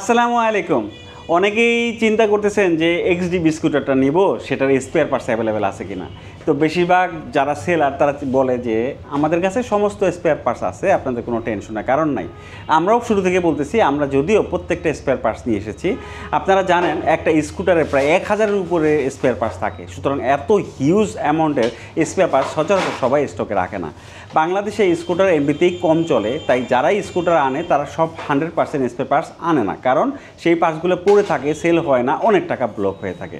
আসসালামু আলাইকুম অনেকেই চিন্তা করতেছেন যে এক্সডি বিস্কুটারটা নিব সেটার স্পেয়ার পার্টস অ্যাভেলেবেল আছে কিনা তো বেশিরভাগ যারা সেলার তারা বলে যে আমাদের কাছে সমস্ত স্পেয়ার পার্টস আছে আপনাদের কোনো টেনশনের কারণ নাই আমরাও শুরু থেকে বলতেছি আমরা যদিও প্রত্যেকটা স্পেয়ার পার্টস নিয়ে এসেছি আপনারা জানেন একটা স্কুটারে প্রায় এক হাজারের উপরে স্পেয়ার পার্টস থাকে সুতরাং এত হিউজ অ্যামাউন্টের স্পেয়ার পার্টস সচরাচর সবাই স্টকে রাখে না বাংলাদেশে স্কুটার এমনিতেই কম চলে তাই যারাই স্কুটার আনে তারা সব হান্ড্রেড পার্সেন্ট স্পেয়ার পার্টস আনে না কারণ সেই পার্টসগুলো পড়ে থাকে সেল হয় না অনেক টাকা ব্লক হয়ে থাকে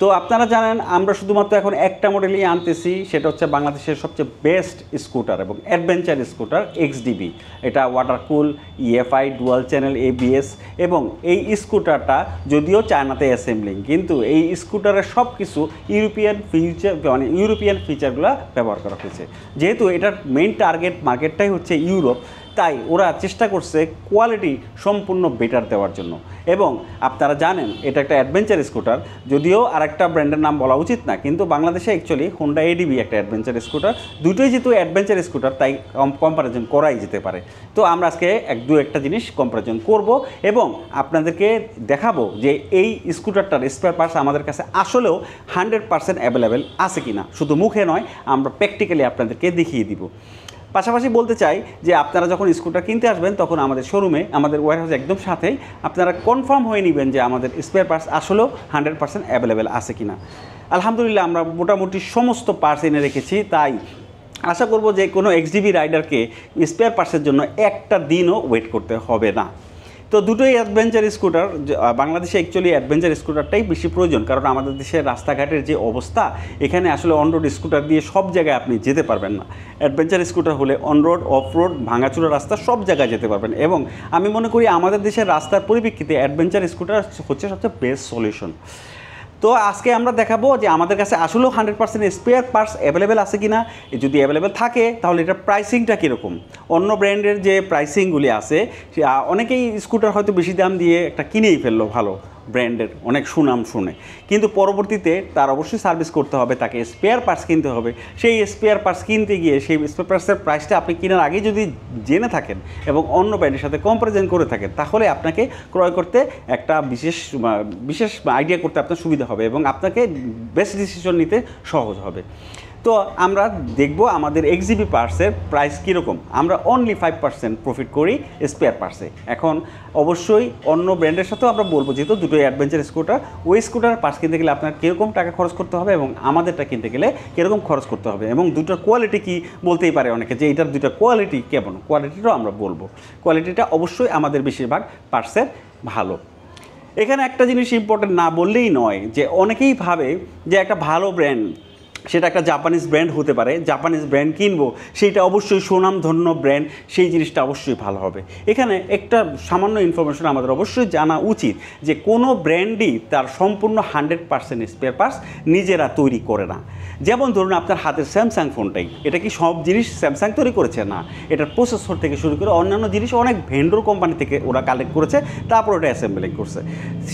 তো আপনারা জানেন আমরা শুধুমাত্র এখন একটা মডেলই আনতেছি সেটা হচ্ছে বাংলাদেশের সবচেয়ে বেস্ট স্কুটার এবং অ্যাডভেঞ্চার স্কুটার এক্সডিবি এটা water cool EFI dual channel ABS এবং এই স্কুটারটা যদিও চায়নাতে অ্যাসেম্বলিং কিন্তু এই স্কুটারের সব কিছু ইউরোপিয়ান ফিচার মানে ইউরোপিয়ান ফিচারগুলো ব্যবহার করা হয়েছে যেহেতু এটার মেইন টার্গেট মার্কেটটাই হচ্ছে ইউরোপ তাই ওরা চেষ্টা করছে কোয়ালিটি সম্পূর্ণ বেটার দেওয়ার জন্য এবং আপনারা জানেন এটা একটা অ্যাডভেঞ্চার স্কুটার যদিও আর একটা ব্র্যান্ডের নাম বলা উচিত না কিন্তু বাংলাদেশে অ্যাকচুয়ালি হোন্ডা এডিবি একটা অ্যাডভেঞ্চার স্কুটার দুটোই যেহেতু অ্যাডভেঞ্চার স্কুটার তাই কম্প্যারিজন করাই যেতে পারে তো আমরা আজকে এক দু একটা জিনিস কম্প্যারিজন করব এবং আপনাদেরকে দেখাবো যে এই স্কুটারটার স্পেয়ার পার্টস আমাদের কাছে আসলেও হান্ড্রেড পার্সেন্ট অ্যাভেলেবেল আছে কি না শুধু মুখে নয় আমরা প্র্যাকটিক্যালি আপনাদেরকে দেখিয়ে দিব পাশাপাশি বলতে চাই যে আপনারা যখন স্কুটার কিনতে আসবেন তখন আমাদের শোরুমে আমাদের হাউস একদম সাথেই আপনারা কনফার্ম হয়ে নেবেন যে আমাদের স্পেয়ার পার্টস আসলেও হান্ড্রেড পার্সেন্ট অ্যাভেলেবেল আছে কি না আলহামদুলিল্লাহ আমরা মোটামুটি সমস্ত পার্টস এনে রেখেছি তাই আশা করব যে কোনো এক্সডিবি রাইডারকে স্পেয়ার পার্টসের জন্য একটা দিনও ওয়েট করতে হবে না তো দুটোই অ্যাডভেঞ্চার স্কুটার বাংলাদেশে অ্যাকচুয়ালি অ্যাডভেঞ্চার স্কুটারটাই বেশি প্রয়োজন কারণ আমাদের দেশের রাস্তাঘাটের যে অবস্থা এখানে আসলে অনরোড স্কুটার দিয়ে সব জায়গায় আপনি যেতে পারবেন না অ্যাডভেঞ্চার স্কুটার হলে অনরোড অফরোড ভাঙাচুরা রাস্তা সব জায়গায় যেতে পারবেন এবং আমি মনে করি আমাদের দেশের রাস্তার পরিপ্রেক্ষিতে অ্যাডভেঞ্চার স্কুটার হচ্ছে সবচেয়ে বেস্ট সলিউশন তো আজকে আমরা দেখাবো যে আমাদের কাছে আসলেও hundred percent spare parts available আছে কি না যদি অ্যাভেলেবেল থাকে তাহলে এটার প্রাইসিংটা কীরকম অন্য ব্র্যান্ডের যে প্রাইসিংগুলি আছে অনেকেই স্কুটার হয়তো বেশি দাম দিয়ে একটা কিনেই ফেললো ভালো ব্র্যান্ডের অনেক সুনাম শুনে কিন্তু পরবর্তীতে তার অবশ্যই সার্ভিস করতে হবে তাকে স্পেয়ার পার্টস কিনতে হবে সেই স্পেয়ার পার্টস কিনতে গিয়ে সেই স্পেয়ার পার্টসের প্রাইসটা আপনি কেনার আগে যদি জেনে থাকেন এবং অন্য ব্র্যান্ডের সাথে কম্পারিজন করে থাকেন তাহলে আপনাকে ক্রয় করতে একটা বিশেষ বিশেষ আইডিয়া করতে আপনার সুবিধা হবে এবং আপনাকে বেস্ট ডিসিশন নিতে সহজ হবে তো আমরা দেখব আমাদের এক্সিবি পার্সের প্রাইস কীরকম আমরা অনলি ফাইভ পার্সেন্ট প্রফিট করি স্পেয়ার পার্সে এখন অবশ্যই অন্য ব্র্যান্ডের সাথেও আমরা বলবো যেহেতু দুটোই অ্যাডভেঞ্চার স্কুটার ওই স্কুটার পার্স কিনতে গেলে আপনার কীরকম টাকা খরচ করতে হবে এবং আমাদেরটা কিনতে গেলে কীরকম খরচ করতে হবে এবং দুটোর কোয়ালিটি কি বলতেই পারে অনেকে যে এটার দুটো কোয়ালিটি কেমন কোয়ালিটিটাও আমরা বলবো কোয়ালিটিটা অবশ্যই আমাদের বেশিরভাগ পার্সের ভালো এখানে একটা জিনিস ইম্পর্টেন্ট না বললেই নয় যে অনেকেই ভাবে যে একটা ভালো ব্র্যান্ড সেটা একটা জাপানিজ ব্র্যান্ড হতে পারে জাপানিজ ব্র্যান্ড কিনবো সেইটা অবশ্যই সুনামধন্য ব্র্যান্ড সেই জিনিসটা অবশ্যই ভালো হবে এখানে একটা সামান্য ইনফরমেশন আমাদের অবশ্যই জানা উচিত যে কোনো ব্র্যান্ডই তার সম্পূর্ণ হান্ড্রেড পার্সেন্ট স্পেয়ার পার্টস নিজেরা তৈরি করে না যেমন ধরুন আপনার হাতের স্যামসাং ফোনটাই এটা কি সব জিনিস স্যামসাং তৈরি করেছে না এটার প্রসেসর থেকে শুরু করে অন্যান্য জিনিস অনেক ভেন্ডর কোম্পানি থেকে ওরা কালেক্ট করেছে তারপর ওটা অ্যাসেম্বলিং করছে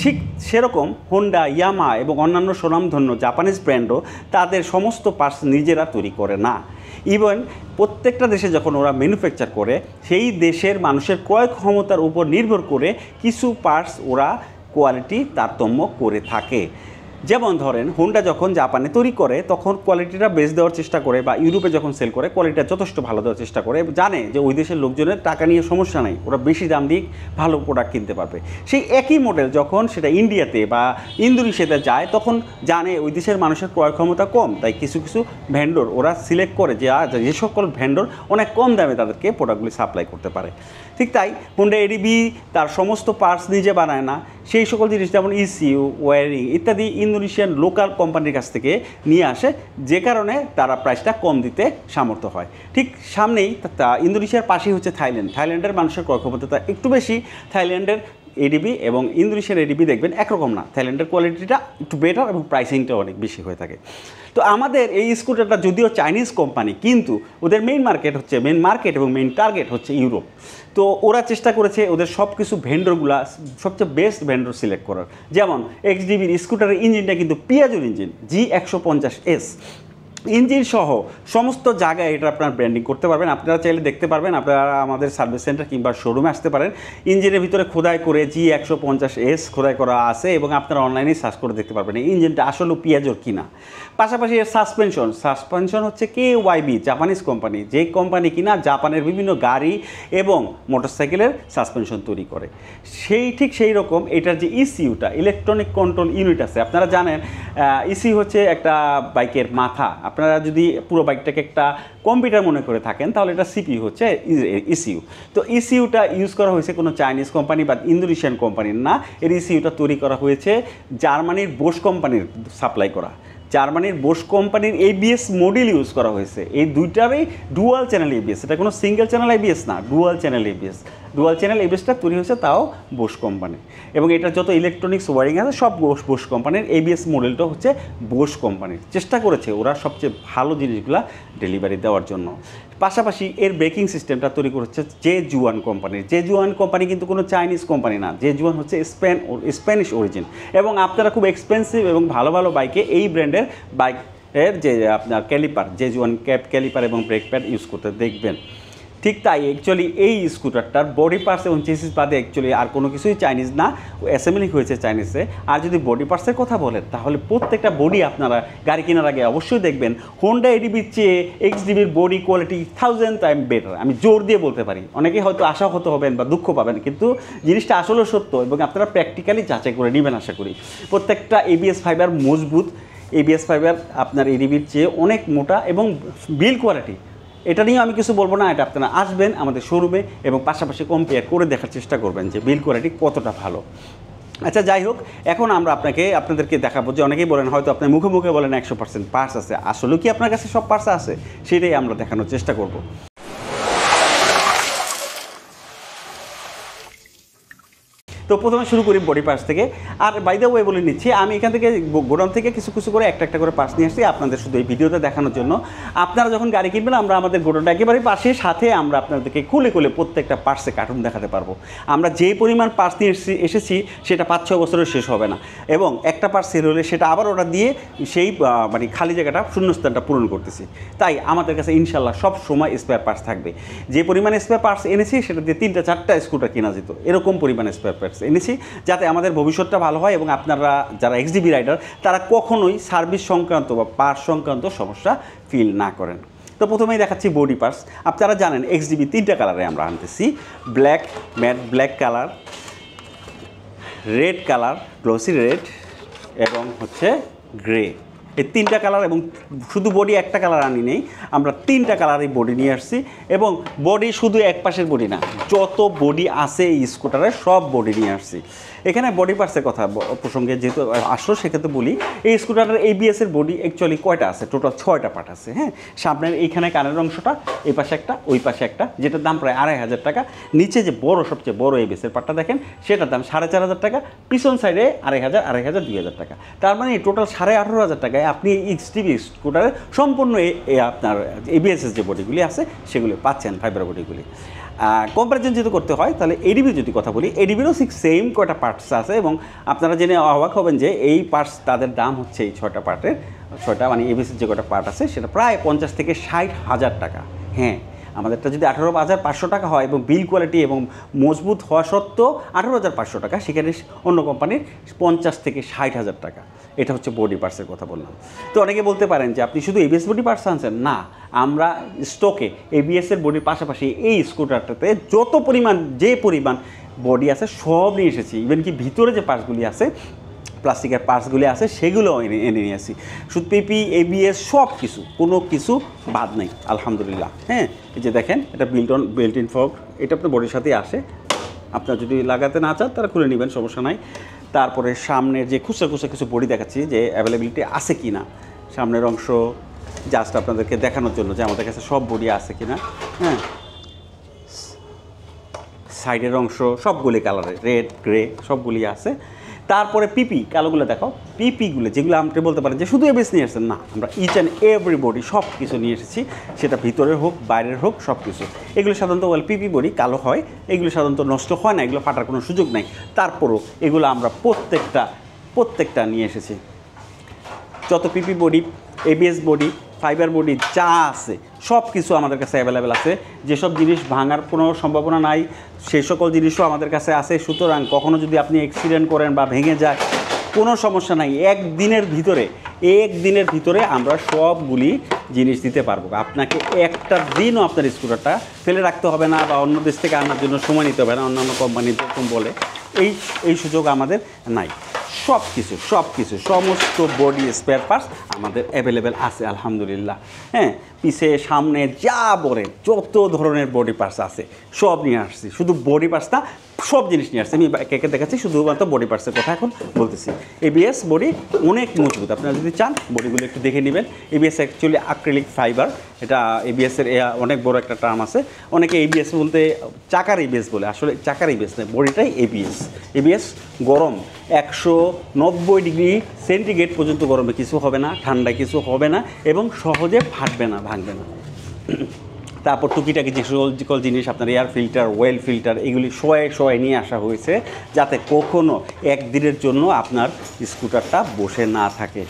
ঠিক সেরকম হোন্ডা ইয়ামা এবং অন্যান্য সুনামধন্য জাপানিজ ব্র্যান্ডও তাদের সমস্ত পার্টস নিজেরা তৈরি করে না ইভেন প্রত্যেকটা দেশে যখন ওরা ম্যানুফ্যাকচার করে সেই দেশের মানুষের ক্রয় ক্ষমতার উপর নির্ভর করে কিছু পার্টস ওরা কোয়ালিটি তারতম্য করে থাকে যেমন ধরেন হোন্ডা যখন জাপানে তৈরি করে তখন কোয়ালিটিটা বেচ দেওয়ার চেষ্টা করে বা ইউরোপে যখন সেল করে কোয়ালিটিটা যথেষ্ট ভালো দেওয়ার চেষ্টা করে জানে যে ওই দেশের লোকজনের টাকা নিয়ে সমস্যা নেই ওরা বেশি দাম দিয়ে ভালো প্রোডাক্ট কিনতে পারবে সেই একই মডেল যখন সেটা ইন্ডিয়াতে বা ইন্দোনেশিয়াতে যায় তখন জানে ওই দেশের মানুষের ক্রয় ক্ষমতা কম তাই কিছু কিছু ভ্যান্ডর ওরা সিলেক্ট করে যে আচ্ছা, যে সকল ভ্যান্ডর অনেক কম দামে তাদেরকে প্রোডাক্টগুলি সাপ্লাই করতে পারে ঠিক তাই হোন্ডা এডিবি তার সমস্ত পার্টস নিজে বানায় না সেই সকল জিনিস যেমন ইসিউ e ওয়ারিং ইত্যাদি ইন্দোনেশিয়ান লোকাল কোম্পানির কাছ থেকে নিয়ে আসে যে কারণে তারা প্রাইসটা কম দিতে সামর্থ্য হয় ঠিক সামনেই ইন্দোনেশিয়ার পাশেই হচ্ছে থাইল্যান্ড থাইল্যান্ডের মানুষের ক্রয় ক্ষমতা একটু বেশি থাইল্যান্ডের এডিবি এবং ইন্দোনেশিয়ার এডিবি দেখবেন একরকম না থাইল্যান্ডের কোয়ালিটিটা একটু বেটার এবং প্রাইসিংটা অনেক বেশি হয়ে থাকে তো আমাদের এই স্কুটারটা যদিও চাইনিজ কোম্পানি কিন্তু ওদের মেইন মার্কেট হচ্ছে মেইন মার্কেট এবং মেইন টার্গেট হচ্ছে ইউরোপ তো ওরা চেষ্টা করেছে ওদের সব কিছু ভেন্ডরগুলা সবচেয়ে বেস্ট ভেন্ডর সিলেক্ট করার যেমন এক্স ডিবির স্কুটারের ইঞ্জিনটা কিন্তু পিয়াজুর ইঞ্জিন জি একশো পঞ্চাশ এস ইঞ্জিন সহ সমস্ত জায়গায় এটা আপনার ব্র্যান্ডিং করতে পারবেন আপনারা চাইলে দেখতে পারবেন আপনারা আমাদের সার্ভিস সেন্টার কিংবা শোরুমে আসতে পারেন ইঞ্জিনের ভিতরে খোদাই করে জি একশো পঞ্চাশ এস খোদাই করা আছে এবং আপনারা অনলাইনে সার্চ করে দেখতে পারবেন এই ইঞ্জিনটা আসলে পিয়াজোর কিনা পাশাপাশি এর সাসপেনশন সাসপেনশন হচ্ছে কে ওয়াইবি জাপানিজ কোম্পানি যে কোম্পানি কিনা জাপানের বিভিন্ন গাড়ি এবং মোটরসাইকেলের সাসপেনশন তৈরি করে সেই ঠিক সেই রকম এটার যে ইসিউটা ইলেকট্রনিক কন্ট্রোল ইউনিট আছে আপনারা জানেন ইসি হচ্ছে একটা বাইকের মাথা আপনারা যদি পুরো বাইকটাকে একটা কম্পিউটার মনে করে থাকেন তাহলে এটা সিপিইউ হচ্ছে ইসিউ তো ইসিউটা ইউজ করা হয়েছে কোনো চাইনিজ কোম্পানি বা ইন্দোনেশিয়ান কোম্পানির না এর ইসিউটা তৈরি করা হয়েছে জার্মানির বোস কোম্পানির সাপ্লাই করা জার্মানির বোস কোম্পানির এবিএস মডেল ইউজ করা হয়েছে এই দুইটারই ডুয়াল চ্যানেল এবিএস এটা কোনো সিঙ্গেল চ্যানেল এবিএস না dual channel ABS dual channel এবিএসটা তৈরি হয়েছে তাও বোস কোম্পানি এবং এটার যত ইলেকট্রনিক্স ওয়ারিং আছে সব বোস বোস কোম্পানির এবিএস মডেলটা হচ্ছে বোস কোম্পানির চেষ্টা করেছে ওরা সবচেয়ে ভালো জিনিসগুলো ডেলিভারি দেওয়ার জন্য পাশাপাশি এর ব্রেকিং সিস্টেমটা তৈরি করেছে জে জুয়ান কোম্পানির জে জুয়ান কোম্পানি কিন্তু কোনো চাইনিজ কোম্পানি না জে জুয়ান হচ্ছে স্পেন স্প্যানিশ অরিজিন এবং আপনারা খুব এক্সপেন্সিভ এবং ভালো ভালো বাইকে এই ব্র্যান্ডের বাইক এর যে আপনার caliper J Juan cap caliper এবং ব্রেক প্যাড ইউজ করতে দেখবেন ঠিক তাই অ্যাকচুয়ালি এই স্কুটারটার বডি পার্টস এবং চেসিস বাদে অ্যাকচুয়ালি আর কোনো কিছুই চাইনিজ না অ্যাসেম্বলি হয়েছে চাইনিজে আর যদি বডি পার্টসের কথা বলেন তাহলে প্রত্যেকটা বডি আপনারা গাড়ি কেনার আগে অবশ্যই দেখবেন হোন্ডা এডিবির চেয়ে এক্স ডিবির body quality thousand time better আমি জোর দিয়ে বলতে পারি অনেকে হয়তো আশাহত হবেন বা দুঃখ পাবেন কিন্তু জিনিসটা আসলে সত্য এবং আপনারা প্র্যাকটিক্যালি যাচাই করে নেবেন আশা করি প্রত্যেকটা এবিএস ফাইবার মজবুত এবিএস ফাইবার আপনার এডিবির চেয়ে অনেক মোটা এবং বিল কোয়ালিটি এটা নিয়ে আমি কিছু বলবো না এটা আপনারা আসবেন আমাদের শোরুমে এবং পাশাপাশি কম্পেয়ার করে দেখার চেষ্টা করবেন যে বিল কোয়ালিটি কতটা ভালো আচ্ছা যাই হোক এখন আমরা আপনাকে আপনাদেরকে দেখাবো যে অনেকেই বলেন হয়তো আপনি মুখে মুখে বলেন একশো পার্সেন্ট পার্স আছে আসলে কি আপনার কাছে সব পার্স আছে সেটাই আমরা দেখানোর চেষ্টা করব তো প্রথমে শুরু করি বডি পার্টস থেকে আর বাই ওয়ে বলে নিচ্ছি আমি এখান থেকে গোডাউন থেকে কিছু কিছু করে একটা একটা করে পার্টস নিয়ে আসছি আপনাদের শুধু এই ভিডিওতে দেখানোর জন্য আপনারা যখন গাড়ি কিনবেন আমরা আমাদের গোডাউনটা একেবারে পাশে সাথে আমরা আপনাদেরকে খুলে খুলে প্রত্যেকটা পার্টসে কার্টুন দেখাতে পারবো আমরা যে পরিমাণ পার্টস নিয়ে এসেছি সেটা পাঁচ ছ বছরের শেষ হবে না এবং একটা পার্টস সেল হলে সেটা আবার ওটা দিয়ে সেই মানে খালি জায়গাটা শূন্যস্থানটা পূরণ করতেছি তাই আমাদের কাছে ইনশাল্লাহ সব সময় স্পেয়ার পার্টস থাকবে যে পরিমাণ স্পেয়ার পার্টস এনেছি সেটা দিয়ে তিনটা চারটা স্কুটার কেনা যেত এরকম পরিমাণে স্পেয়ার পার্টস এনেছি যাতে আমাদের ভবিষ্যৎটা ভালো হয় এবং আপনারা যারা এক্সডিবি রাইডার তারা কখনোই সার্ভিস সংক্রান্ত বা পার সংক্রান্ত সমস্যা ফিল না করেন তো প্রথমেই দেখাচ্ছি বডি পার্টস আপনারা জানেন এক্সডিবি তিনটা কালারে আমরা আনতেছি black matte black colour red colour glossy red এবং হচ্ছে গ্রে এই তিনটা কালার এবং শুধু বডি একটা কালার আনি নেই আমরা তিনটা কালারই বডি নিয়ে আসছি এবং বডি শুধু এক পাশের বডি না যত বডি আছে এই স্কুটারে সব বডি নিয়ে আসছি এখানে বডি পার্টসের কথা প্রসঙ্গে যেহেতু আসলো সেক্ষেত্রে বলি এই স্কুটারের এবিএসের বডি অ্যাকচুয়ালি কয়টা আছে টোটাল ছয়টা পার্ট আছে হ্যাঁ সামনের এইখানে কানের অংশটা এই পাশে একটা ওই পাশে একটা যেটার দাম প্রায় আড়াই হাজার টাকা নিচে যে বড় সবচেয়ে বড় এবিএসের পার্টটা দেখেন সেটার দাম সাড়ে চার হাজার টাকা পিছন সাইডে আড়াই হাজার আড়াই হাজার দুই হাজার টাকা তার মানে টোটাল সাড়ে আঠেরো হাজার টাকা আপনি আপনি টিভি স্কুটারে সম্পূর্ণ আপনার এবিএসএস যে বডিগুলি আছে সেগুলি পাচ্ছেন ফাইবার বডিগুলি কম্পারিজন যদি করতে হয় তাহলে এডিবির যদি কথা বলি এডিবিরও ঠিক সেম কয়টা পার্টস আছে এবং আপনারা জেনে অবাক হবেন যে এই পার্টস তাদের দাম হচ্ছে এই ছটা পার্টের ছটা মানে এবিএসএস যে কটা পার্ট আছে সেটা প্রায় পঞ্চাশ থেকে ষাট হাজার টাকা হ্যাঁ আমাদেরটা যদি আঠারো হাজার পাঁচশো টাকা হয় এবং বিল কোয়ালিটি এবং মজবুত হওয়া সত্ত্বেও আঠারো হাজার পাঁচশো টাকা সেখানে অন্য কোম্পানির পঞ্চাশ থেকে ষাট হাজার টাকা এটা হচ্ছে বডি পার্টসের কথা বললাম তো অনেকে বলতে পারেন যে আপনি শুধু এবিএস বডি পার্টস আনছেন না আমরা স্টকে এবিএসের বডির পাশাপাশি এই স্কুটারটাতে যত পরিমাণ যে পরিমাণ বডি আছে সব নিয়ে এসেছি ইভেন কি ভিতরে যে পার্টসগুলি আছে প্লাস্টিকের পার্টসগুলি আছে সেগুলো এনে এনে নিয়ে আসি সুতপিপি এবিএস সব কিছু কোনো কিছু বাদ নেই আলহামদুলিল্লাহ হ্যাঁ এই যে দেখেন এটা built on built in fog এটা আপনার বডির সাথেই আসে আপনার যদি লাগাতে না চান তারা খুলে নেবেন সমস্যা নাই তারপরে সামনের যে খুচরা খুচরা কিছু বডি দেখাচ্ছি যে অ্যাভেলেবিলিটি আছে কি না সামনের অংশ জাস্ট আপনাদেরকে দেখানোর জন্য যে আমাদের কাছে সব বডি আছে কি না হ্যাঁ সাইডের অংশ সবগুলি কালারের রেড গ্রে সবগুলি আছে তারপরে পিপি কালোগুলো দেখো পিপিগুলো যেগুলো আপনি বলতে পারেন যে শুধু বিস নিয়ে এসেছেন না আমরা ইচ অ্যান্ড এভরি বডি সব কিছু নিয়ে এসেছি সেটা ভিতরের হোক বাইরের হোক সব কিছু এগুলো সাধারণত ওয়েল পিপি বডি কালো হয় এগুলো সাধারণত নষ্ট হয় না এগুলো ফাটার কোনো সুযোগ নাই তারপরও এগুলো আমরা প্রত্যেকটা প্রত্যেকটা নিয়ে এসেছি যত PP body ABS body fiber body যা আছে সব কিছু আমাদের কাছে অ্যাভেলেবেল আছে যেসব জিনিস ভাঙার কোনো সম্ভাবনা নাই সেই সকল জিনিসও আমাদের কাছে আছে সুতরাং কখনও যদি আপনি অ্যাক্সিডেন্ট করেন বা ভেঙে যায় কোনো সমস্যা নাই একদিনের ভিতরে একদিনের ভিতরে আমরা সবগুলি জিনিস দিতে পারবো আপনাকে একটা দিনও আপনার স্কুটারটা ফেলে রাখতে হবে না বা অন্য দেশ থেকে আনার জন্য সময় নিতে হবে না অন্যান্য কোম্পানি যেরকম বলে এই এই সুযোগ আমাদের নাই সব কিছু সব কিছু সমস্ত বডি স্পেয়ার পার্টস আমাদের অ্যাভেলেবেল আছে আলহামদুলিল্লাহ হ্যাঁ পিছে সামনে যা বলে যত ধরনের বডি পার্টস আছে সব নিয়ে আসছি শুধু বডি পার্টসটা সব জিনিস নিয়ে আসছে আমি একে দেখাচ্ছি শুধুমাত্র বডি পার্টসের কথা এখন বলতেছি এবিএস বডি অনেক মজবুত আপনারা যদি চান বডিগুলো একটু দেখে নেবেন এবিএস অ্যাকচুয়ালি আক্রিলিক ফাইবার এটা এবিএসের অনেক বড় একটা টার্ম আছে অনেকে এবিএস বলতে চাকার এবিএস বলে আসলে চাকার এবিএস নয় বডিটাই এবিএস এবিএস গরম একশো নব্বই ডিগ্রি সেন্টিগ্রেড পর্যন্ত গরমে কিছু হবে না ঠান্ডা কিছু হবে না এবং সহজে ফাটবে না ভাঙবে না তারপর টুকিটাকি যে সকল জিনিস আপনার এয়ার ফিল্টার ওয়েল ফিল্টার এগুলি সোয়ে সোয়ে নিয়ে আসা হয়েছে যাতে কখনও একদিনের জন্য আপনার স্কুটারটা বসে না থাকে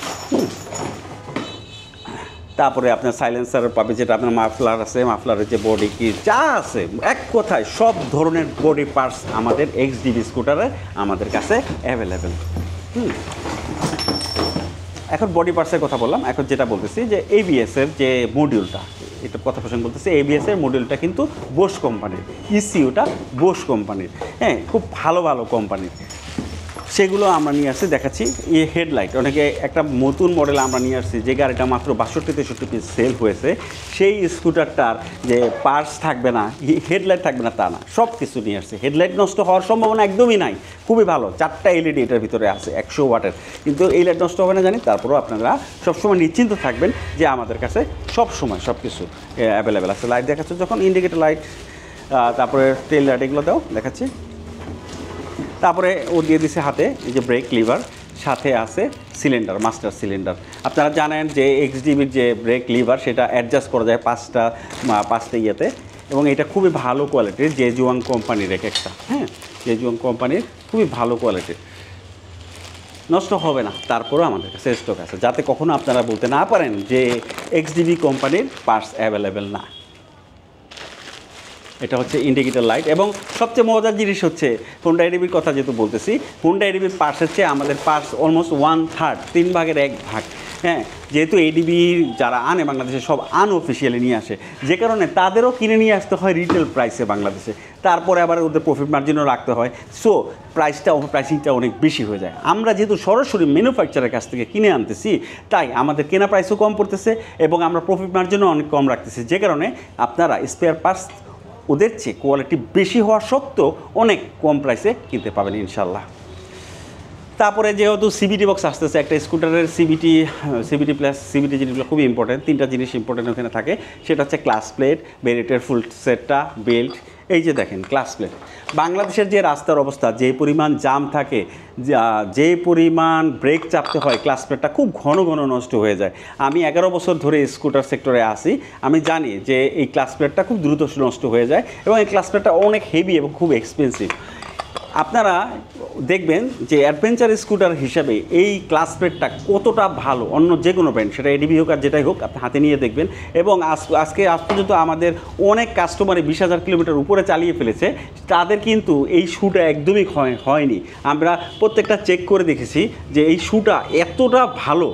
তারপরে আপনার সাইলেন্সার পাবে যেটা আপনার মাফলার আছে মাফলারের যে বডি কি যা আছে এক কথায় সব ধরনের বডি পার্টস আমাদের এক্স ডিবি স্কুটারে আমাদের কাছে অ্যাভেলেবেল এখন বডি পার্টসের কথা বললাম এখন যেটা বলতেছি যে এবিএসের যে মডিউলটা এটা কথা প্রসঙ্গ বলতেছে এবিএস এর মডেলটা কিন্তু বোস কোম্পানির ইসিউটা বোস কোম্পানির হ্যাঁ খুব ভালো ভালো কোম্পানির সেগুলো আমরা নিয়ে আসছি দেখাচ্ছি এই হেডলাইট অনেকে একটা নতুন মডেল আমরা নিয়ে আসছি যে গাড়িটা মাত্র বাষট্টি তেষট্টি পিস সেল হয়েছে সেই স্কুটারটার যে পার্স থাকবে না হেডলাইট থাকবে না তা না সব কিছু নিয়ে আসছে হেডলাইট নষ্ট হওয়ার সম্ভাবনা একদমই নাই খুবই ভালো চারটা এলইডি e এটার ভিতরে আছে একশো ওয়াটের কিন্তু এই লাইট নষ্ট হবে না জানি তারপরেও আপনারা সবসময় নিশ্চিন্ত থাকবেন যে আমাদের কাছে সব সময় সব কিছু অ্যাভেলেবেল আছে লাইট দেখাচ্ছে যখন ইন্ডিকেটর লাইট তারপরে টেল লাইট এগুলো দাও দেখাচ্ছি তারপরে ও দিয়ে দিছে হাতে এই যে ব্রেক লিভার সাথে আছে সিলিন্ডার মাস্টার সিলিন্ডার আপনারা জানেন যে এক্সডিবির যে ব্রেক লিভার সেটা অ্যাডজাস্ট করা যায় পাঁচটা পাঁচটা ইয়েতে এবং এটা খুবই ভালো কোয়ালিটির জেজুয়াং কোম্পানির এক একটা হ্যাঁ জুয়াং কোম্পানির খুবই ভালো কোয়ালিটির নষ্ট হবে না তারপরেও আমাদের কাছে স্টক আছে যাতে কখনও আপনারা বলতে না পারেন যে এক্সডিবি কোম্পানির পার্টস অ্যাভেলেবেল না এটা হচ্ছে ইন্ডিকেটার লাইট এবং সবচেয়ে মজার জিনিস হচ্ছে হুন্ডা এডিবির কথা যেহেতু বলতেছি হুন্ডা এডিবির পার্সের হচ্ছে আমাদের পার্স অলমোস্ট ওয়ান থার্ড তিন ভাগের এক ভাগ হ্যাঁ যেহেতু এডিবি যারা আনে বাংলাদেশে সব আন অফিসিয়ালি নিয়ে আসে যে কারণে তাদেরও কিনে নিয়ে আসতে হয় রিটেল প্রাইসে বাংলাদেশে তারপরে আবার ওদের প্রফিট মার্জিনও রাখতে হয় সো প্রাইসটা প্রাইসিংটা অনেক বেশি হয়ে যায় আমরা যেহেতু সরাসরি ম্যানুফ্যাকচারের কাছ থেকে কিনে আনতেছি তাই আমাদের কেনা প্রাইসও কম পড়তেছে এবং আমরা প্রফিট মার্জিনও অনেক কম রাখতেছি যে কারণে আপনারা স্পেয়ার পার্টস ওদের চেয়ে কোয়ালিটি বেশি হওয়া সত্ত্বেও অনেক কম প্রাইসে কিনতে পাবেন ইনশাল্লাহ তারপরে যেহেতু সিবিটি বক্স আসতেছে একটা স্কুটারের সিবিটি সিবিটি প্লাস সিবিটি জিনিসগুলো খুবই ইম্পর্টেন্ট তিনটা জিনিস ইম্পর্টেন্ট ওখানে থাকে সেটা হচ্ছে ক্লাস প্লেট বেরেটের ফুল সেটটা বেল্ট এই যে দেখেন ক্লাস প্লেট বাংলাদেশের যে রাস্তার অবস্থা যে পরিমাণ জাম থাকে যে পরিমাণ ব্রেক চাপতে হয় ক্লাস প্লেটটা খুব ঘন ঘন নষ্ট হয়ে যায় আমি এগারো বছর ধরে স্কুটার সেক্টরে আসি আমি জানি যে এই ক্লাস প্লেটটা খুব দ্রুত নষ্ট হয়ে যায় এবং এই ক্লাস প্লেটটা অনেক হেভি এবং খুব এক্সপেন্সিভ আপনারা দেখবেন যে অ্যাডভেঞ্চার স্কুটার হিসাবে এই ক্লাস প্লেটটা কতটা ভালো অন্য যে কোনো ব্র্যান্ড সেটা এডিবি হোক আর যেটাই হোক আপনি হাতে নিয়ে দেখবেন এবং আজকে আজ পর্যন্ত আমাদের অনেক কাস্টমারে বিশ হাজার কিলোমিটার উপরে চালিয়ে ফেলেছে তাদের কিন্তু এই শুটা একদমই হয়নি আমরা প্রত্যেকটা চেক করে দেখেছি যে এই শুটা এতটা ভালো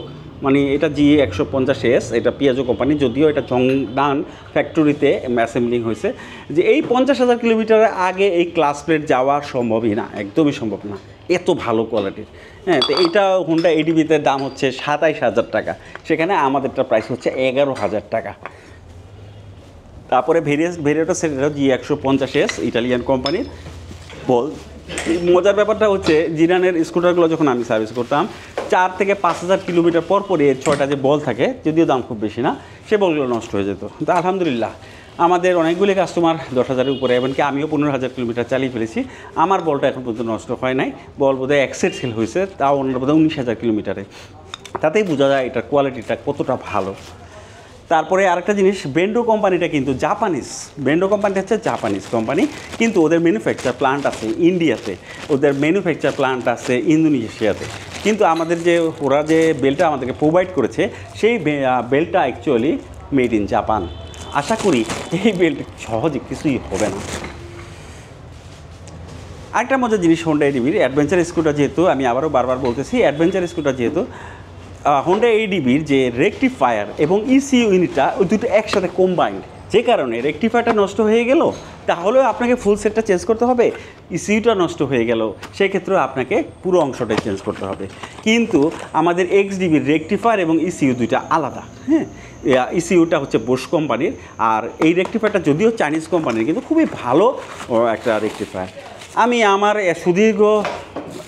মানে এটা জি একশো পঞ্চাশ এস এটা পিয়াজো কোম্পানি যদিও এটা জংডান ফ্যাক্টরিতে অ্যাসেম্বলিং হয়েছে যে এই পঞ্চাশ হাজার কিলোমিটারের আগে এই ক্লাস প্লেট যাওয়া সম্ভবই না একদমই সম্ভব না এত ভালো কোয়ালিটির হ্যাঁ তো এইটা হুন্ডা এডিবিতে দাম হচ্ছে সাতাইশ হাজার টাকা সেখানে আমাদেরটা প্রাইস হচ্ছে এগারো হাজার টাকা তারপরে ভেরিয়াস ভেরিয়েটার সেটা জি একশো পঞ্চাশ এস ইটালিয়ান কোম্পানির বল মজার ব্যাপারটা হচ্ছে জিরানের স্কুটারগুলো যখন আমি সার্ভিস করতাম চার থেকে পাঁচ হাজার কিলোমিটার পর পরই এর ছয়টা যে বল থাকে যদিও দাম খুব বেশি না সে বলগুলো নষ্ট হয়ে যেত তো আলহামদুলিল্লাহ আমাদের অনেকগুলি কাস্টমার দশ হাজারের উপরে এমনকি আমিও পনেরো হাজার কিলোমিটার চালিয়ে ফেলেছি আমার বলটা এখন পর্যন্ত নষ্ট হয় নাই বল বোধহয় একসেট সেল হয়েছে তাও অন্য বোধহয় উনিশ হাজার কিলোমিটারে তাতেই বোঝা যায় এটার কোয়ালিটিটা কতটা ভালো তারপরে আরেকটা জিনিস বেন্ডো কোম্পানিটা কিন্তু জাপানিজ বেন্ডো কোম্পানিটা হচ্ছে জাপানিজ কোম্পানি কিন্তু ওদের ম্যানুফ্যাকচার প্লান্ট আছে ইন্ডিয়াতে ওদের ম্যানুফ্যাকচার প্লান্ট আছে ইন্দোনেশিয়াতে কিন্তু আমাদের যে ওরা যে বেল্টটা আমাদেরকে প্রোভাইড করেছে সেই বেল্টটা অ্যাকচুয়ালি মেড ইন জাপান আশা করি এই বেল্ট সহজে কিছুই হবে না আরেকটা মজার জিনিস হোন্ডা এডিবির অ্যাডভেঞ্চার স্কুটার যেহেতু আমি আবারও বারবার বলতেছি অ্যাডভেঞ্চার স্কুটার যেহেতু হোন্ডা এডিবির যে রেকটিফায়ার এবং ইসি e ইউনিটটা ওই দুটো একসাথে কম্বাইন্ড যে কারণে রেকটিফায়ারটা নষ্ট হয়ে গেল তাহলেও আপনাকে ফুল সেটটা চেঞ্জ করতে হবে ইসিউটা e নষ্ট হয়ে গেল সেক্ষেত্রে আপনাকে পুরো অংশটাই চেঞ্জ করতে হবে কিন্তু আমাদের এক্স ডিবির রেকটিফায়ার এবং ইসিউ e দুইটা আলাদা হ্যাঁ ইসিউটা হচ্ছে বোস কোম্পানির আর এই রেকটিফায়ারটা যদিও চাইনিজ কোম্পানির কিন্তু খুবই ভালো একটা রেকটিফায়ার আমি আমার সুদীর্ঘ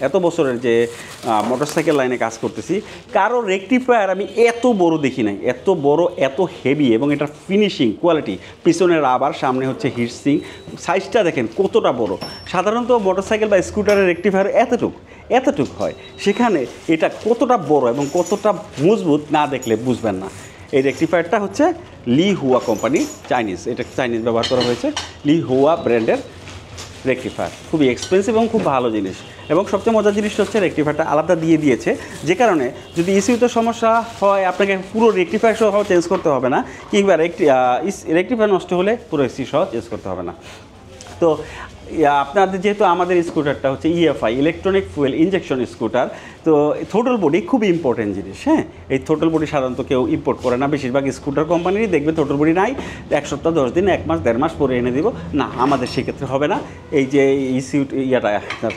এত বছরের যে মোটরসাইকেল লাইনে কাজ করতেছি কারো রেকটিফায়ার আমি এত বড় দেখি নাই এত বড় এত হেভি এবং এটার ফিনিশিং কোয়ালিটি পিছনের আবার সামনে হচ্ছে হিটসিং সাইজটা দেখেন কতটা বড় সাধারণত মোটরসাইকেল বা স্কুটারের রেকটিফায়ার এতটুকু এতটুকু হয় সেখানে এটা কতটা বড় এবং কতটা মজবুত না দেখলে বুঝবেন না এই রেকটিফায়ারটা হচ্ছে লি হুয়া কোম্পানি চাইনিজ এটা চাইনিজ ব্যবহার করা হয়েছে লি হুয়া ব্র্যান্ডের রেকটিফায়ার খুবই এক্সপেন্সিভ এবং খুব ভালো জিনিস এবং সবচেয়ে মজার জিনিসটা হচ্ছে রেকটিফায়ারটা আলাদা দিয়ে দিয়েছে যে কারণে যদি ইসিউতে e সমস্যা হয় আপনাকে পুরো রেকটিফায়ার সহ চেঞ্জ করতে হবে না কিংবা রেকটি e রেকটিফায়ার নষ্ট হলে পুরো ইসি e সহ চেঞ্জ করতে হবে না তো আপনাদের যেহেতু আমাদের স্কুটারটা হচ্ছে EFI electronic fuel injection scooter তো থোটল বডি খুব ইম্পর্টেন্ট জিনিস হ্যাঁ এই থোটল বডি সাধারণত কেউ ইম্পোর্ট করে না বেশিরভাগ স্কুটার কোম্পানিরই দেখবে থোটল বডি নাই এক সপ্তাহ দশ দিন এক মাস দেড় মাস পরে এনে দিব না আমাদের সেক্ষেত্রে হবে না এই যে ইসিউ ইয়াটা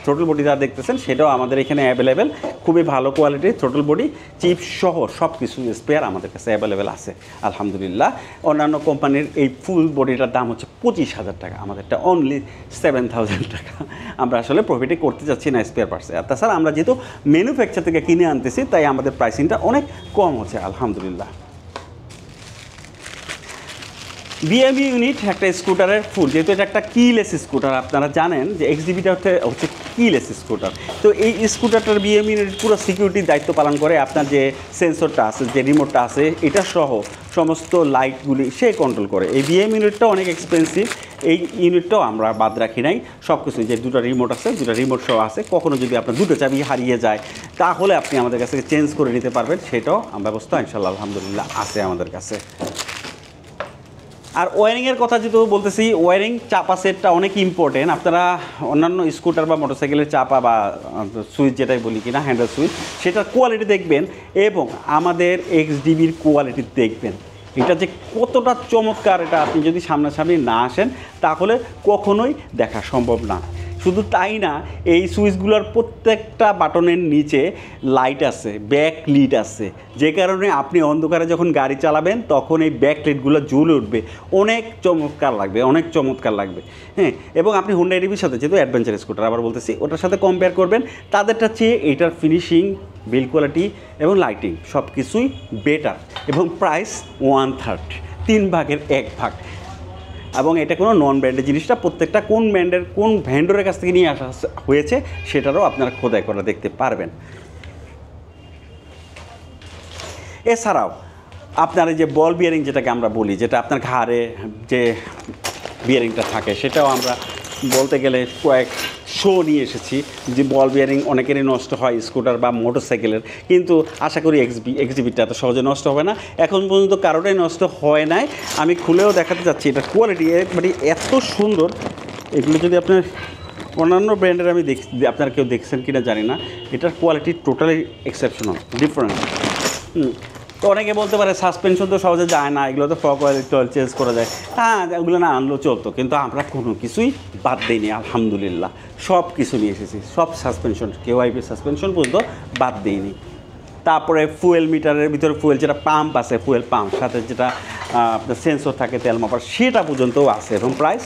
থোটল বডি যা দেখতেছেন সেটাও আমাদের এখানে অ্যাভেলেবেল খুবই ভালো কোয়ালিটির থোটল বডি চিপ সহ সব কিছু স্পেয়ার আমাদের কাছে অ্যাভেলেবেল আছে আলহামদুলিল্লাহ অন্যান্য কোম্পানির এই ফুল বডিটার দাম হচ্ছে পঁচিশ হাজার টাকা আমাদেরটা অনলি সেভেন সেভেন থাউজেন্ড টাকা আমরা আসলে প্রফিটে করতে চাচ্ছি না স্পেয়ার পার্টসে আর তাছাড়া আমরা যেহেতু ম্যানুফ্যাকচার থেকে কিনে আনতেছি তাই আমাদের প্রাইসিংটা অনেক কম হচ্ছে আলহামদুলিল্লাহ বিএমই ইউনিট একটা স্কুটারের ফুল যেহেতু এটা একটা কিলেস স্কুটার আপনারা জানেন যে এক্সিবিটা হচ্ছে হচ্ছে কিলেস স্কুটার তো এই স্কুটারটার বিএমই ইউনিট পুরো সিকিউরিটির দায়িত্ব পালন করে আপনার যে সেন্সরটা আছে যে রিমোটটা আছে এটা সহ সমস্ত লাইটগুলি সে কন্ট্রোল করে এই বিএম ইউনিটটা অনেক এক্সপেন্সিভ এই ইউনিটটাও আমরা বাদ রাখি নাই সব কিছু যে দুটো রিমোট আছে দুটো রিমোট সহ আছে কখনও যদি আপনার দুটো চাবি হারিয়ে যায় তাহলে আপনি আমাদের কাছে চেঞ্জ করে নিতে পারবেন সেটাও ব্যবস্থা ইনশাল্লাহ আলহামদুলিল্লাহ আছে আমাদের কাছে আর ওয়ারিংয়ের কথা যেহেতু বলতেছি ওয়ারিং চাপা সেটটা অনেক ইম্পর্টেন্ট আপনারা অন্যান্য স্কুটার বা মোটরসাইকেলের চাপা বা সুইচ যেটাই বলি কিনা হ্যান্ডেল সুইচ সেটার কোয়ালিটি দেখবেন এবং আমাদের এক্স ডিবির কোয়ালিটি দেখবেন এটা যে কতটা চমৎকার এটা আপনি যদি সামনাসামনি না আসেন তাহলে কখনোই দেখা সম্ভব না শুধু তাই না এই সুইচগুলোর প্রত্যেকটা বাটনের নিচে লাইট আছে ব্যাক লিড আছে যে কারণে আপনি অন্ধকারে যখন গাড়ি চালাবেন তখন এই ব্যাক লিটগুলো জুল উঠবে অনেক চমৎকার লাগবে অনেক চমৎকার লাগবে হ্যাঁ এবং আপনি হুন্ডা এডিবির সাথে যেহেতু অ্যাডভেঞ্চার স্কুটার আবার বলতেছি ওটার সাথে কম্পেয়ার করবেন তাদেরটা চেয়ে এটার ফিনিশিং বিল কোয়ালিটি এবং লাইটিং সব কিছুই বেটার এবং প্রাইস ওয়ান থার্ড তিন ভাগের এক ভাগ এবং এটা কোনো নন ব্র্যান্ডের জিনিসটা প্রত্যেকটা কোন ব্র্যান্ডের কোন ভ্যান্ডরের কাছ থেকে নিয়ে আসা হয়েছে সেটারও আপনারা খোদাই করা দেখতে পারবেন এছাড়াও আপনার যে বল বিয়ারিং যেটাকে আমরা বলি যেটা আপনার ঘাড়ে যে বিয়ারিংটা থাকে সেটাও আমরা বলতে গেলে কয়েক শো নিয়ে এসেছি যে বল বিয়ারিং অনেকেরই নষ্ট হয় স্কুটার বা মোটরসাইকেলের কিন্তু আশা করি এক্সবি এক্সিবিটটা এত সহজে নষ্ট হবে না এখন পর্যন্ত কারোটাই নষ্ট হয় নাই আমি খুলেও দেখাতে যাচ্ছি এটা কোয়ালিটি মানে এত সুন্দর এগুলো যদি আপনার অন্যান্য ব্র্যান্ডের আমি দেখ আপনারা কেউ দেখছেন কি না জানি না এটার কোয়ালিটি টোটালি এক্সেপশনাল ডিফারেন্ট তো অনেকে বলতে পারে সাসপেনশন তো সহজে যায় না এগুলো তো ফক অয়েল টয়েল চেঞ্জ করা যায় হ্যাঁ ওগুলো না আনলেও চলতো কিন্তু আমরা কোনো কিছুই বাদ দিইনি আলহামদুলিল্লাহ সব কিছু নিয়ে এসেছি সব সাসপেনশন কেউ আইপি সাসপেনশন পর্যন্ত বাদ দিইনি তারপরে ফুয়েল মিটারের ভিতরে ফুয়েল যেটা পাম্প আছে ফুয়েল পাম্প সাথে যেটা আপনার সেন্সর থাকে তেল মাপার সেটা পর্যন্তও আছে এবং প্রাইস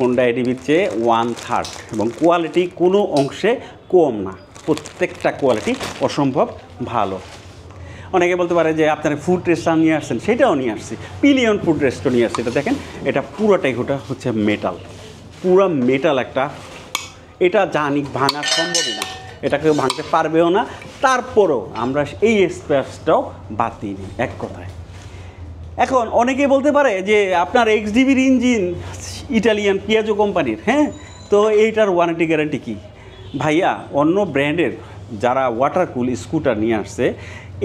হোন্ডা এডিবির চেয়ে ওয়ান থার্ড এবং কোয়ালিটি কোনো অংশে কম না প্রত্যেকটা কোয়ালিটি অসম্ভব ভালো অনেকে বলতে পারে যে আপনারা ফুড রেস্টটা নিয়ে আসছেন সেটাও নিয়ে আসছি পিলিয়ন ফুড রেস্টও নিয়ে আসছি এটা দেখেন এটা পুরোটাই ওটা হচ্ছে মেটাল পুরা মেটাল একটা এটা জানি ভাঙা সম্ভবই না এটা কেউ ভাঙতে পারবেও না তারপরও আমরা এই স্পেসটাও বাদ দিইনি এক কথায় এখন অনেকে বলতে পারে যে আপনার এক্স ডিবির ইঞ্জিন ইটালিয়ান পিয়াজো কোম্পানির হ্যাঁ তো এইটার ওয়ারেন্টি গ্যারান্টি কী ভাইয়া অন্য ব্র্যান্ডের যারা ওয়াটার কুল স্কুটার নিয়ে আসছে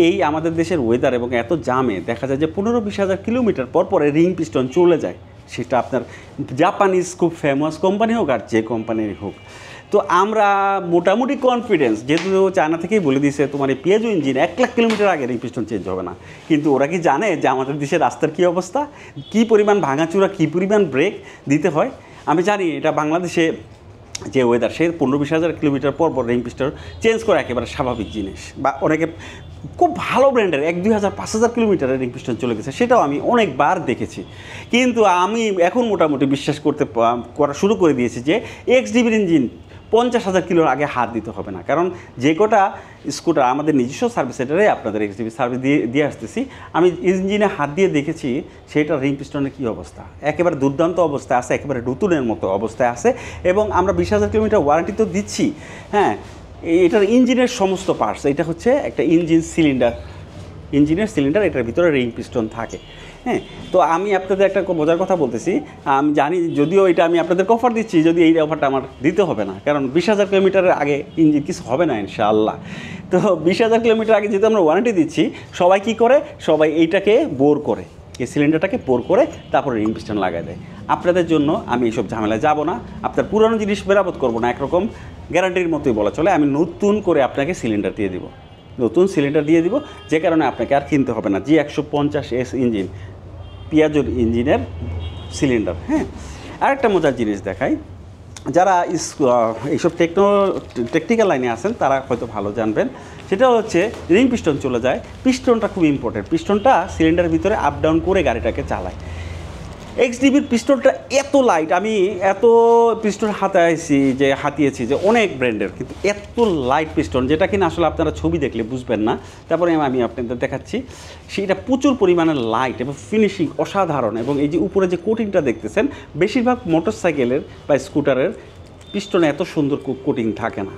এই আমাদের দেশের ওয়েদার এবং এত জামে দেখা যায় যে পনেরো বিশ হাজার কিলোমিটার পর পরে রিং পিস্টন চলে যায় সেটা আপনার জাপানিজ খুব ফেমাস কোম্পানি হোক আর যে কোম্পানির হোক তো আমরা মোটামুটি কনফিডেন্স যেহেতু চায়না থেকেই বলে দিয়েছে তোমার এই পিএজু ইঞ্জিন এক লাখ কিলোমিটার আগে রিং পিস্টন চেঞ্জ হবে না কিন্তু ওরা কি জানে যে আমাদের দেশের রাস্তার কী অবস্থা কী পরিমাণ ভাঙাচুরা কী পরিমাণ ব্রেক দিতে হয় আমি জানি এটা বাংলাদেশে যে ওয়েদার সে পনেরো বিশ হাজার কিলোমিটার পর পর রিং পিস্টন চেঞ্জ করা একেবারে স্বাভাবিক জিনিস বা অনেকে খুব ভালো ব্র্যান্ডের এক দুই হাজার পাঁচ হাজার কিলোমিটারের রিং পিস্টন চলে গেছে সেটাও আমি অনেকবার দেখেছি কিন্তু আমি এখন মোটামুটি বিশ্বাস করতে করা শুরু করে দিয়েছি যে এক্স ডিবির ইঞ্জিন পঞ্চাশ হাজার কিলোর আগে হাত দিতে হবে না কারণ যে কটা স্কুটার আমাদের নিজস্ব সার্ভিস সেন্টারে আপনাদের এক্স ডিবি সার্ভিস দিয়ে দিয়ে আসতেছি আমি ইঞ্জিনে হাত দিয়ে দেখেছি সেটা রিং পিস্টনের কী অবস্থা একেবারে দুর্দান্ত অবস্থায় আছে একেবারে নতুনের মতো অবস্থায় আছে এবং আমরা বিশ হাজার কিলোমিটার ওয়ারেন্টি তো দিচ্ছি হ্যাঁ এটার ইঞ্জিনের সমস্ত পার্টস এটা হচ্ছে একটা ইঞ্জিন সিলিন্ডার ইঞ্জিনের সিলিন্ডার এটার ভিতরে রিং পিস্টন থাকে হ্যাঁ তো আমি আপনাদের একটা বোঝার কথা বলতেছি আমি জানি যদিও এটা আমি আপনাদের অফার দিচ্ছি যদি এই অফারটা আমার দিতে হবে না কারণ বিশ হাজার কিলোমিটারের আগে ইঞ্জিন কিছু হবে না ইনশাআল্লাহ তো বিশ হাজার কিলোমিটার আগে যেহেতু আমরা ওয়ারেন্টি দিচ্ছি সবাই কি করে সবাই এইটাকে বোর করে এই সিলিন্ডারটাকে পোর করে তারপরে রিং পিস্টন লাগাই দেয় আপনাদের জন্য আমি এইসব ঝামেলায় যাব না আপনার পুরনো জিনিস মেরামত করবো না একরকম গ্যারান্টির মতোই বলা চলে আমি নতুন করে আপনাকে সিলিন্ডার দিয়ে দিব নতুন সিলিন্ডার দিয়ে দিব যে কারণে আপনাকে আর কিনতে হবে না জি একশো পঞ্চাশ এস ইঞ্জিন পিয়াজোর ইঞ্জিনের সিলিন্ডার হ্যাঁ আরেকটা মজার জিনিস দেখাই যারা এইসব টেকনো টেকনিক্যাল লাইনে আছেন তারা হয়তো ভালো জানবেন সেটা হচ্ছে রিং পিস্টন চলে যায় পিস্টনটা খুব ইম্পর্টেন্ট পিস্টনটা সিলিন্ডারের ভিতরে আপ ডাউন করে গাড়িটাকে চালায় এক্স ডিবির পিস্তলটা এত লাইট আমি এত পিস্তল হাতাইছি যে হাতিয়েছি যে অনেক ব্র্যান্ডের কিন্তু এত লাইট পিস্টল যেটা কিনা আসলে আপনারা ছবি দেখলে বুঝবেন না তারপরে আমি আপনাদের দেখাচ্ছি সেটা প্রচুর পরিমাণে লাইট এবং ফিনিশিং অসাধারণ এবং এই যে উপরে যে কোটিংটা দেখতেছেন বেশিরভাগ মোটরসাইকেলের বা স্কুটারের পিস্টনে এত সুন্দর কোটিং থাকে না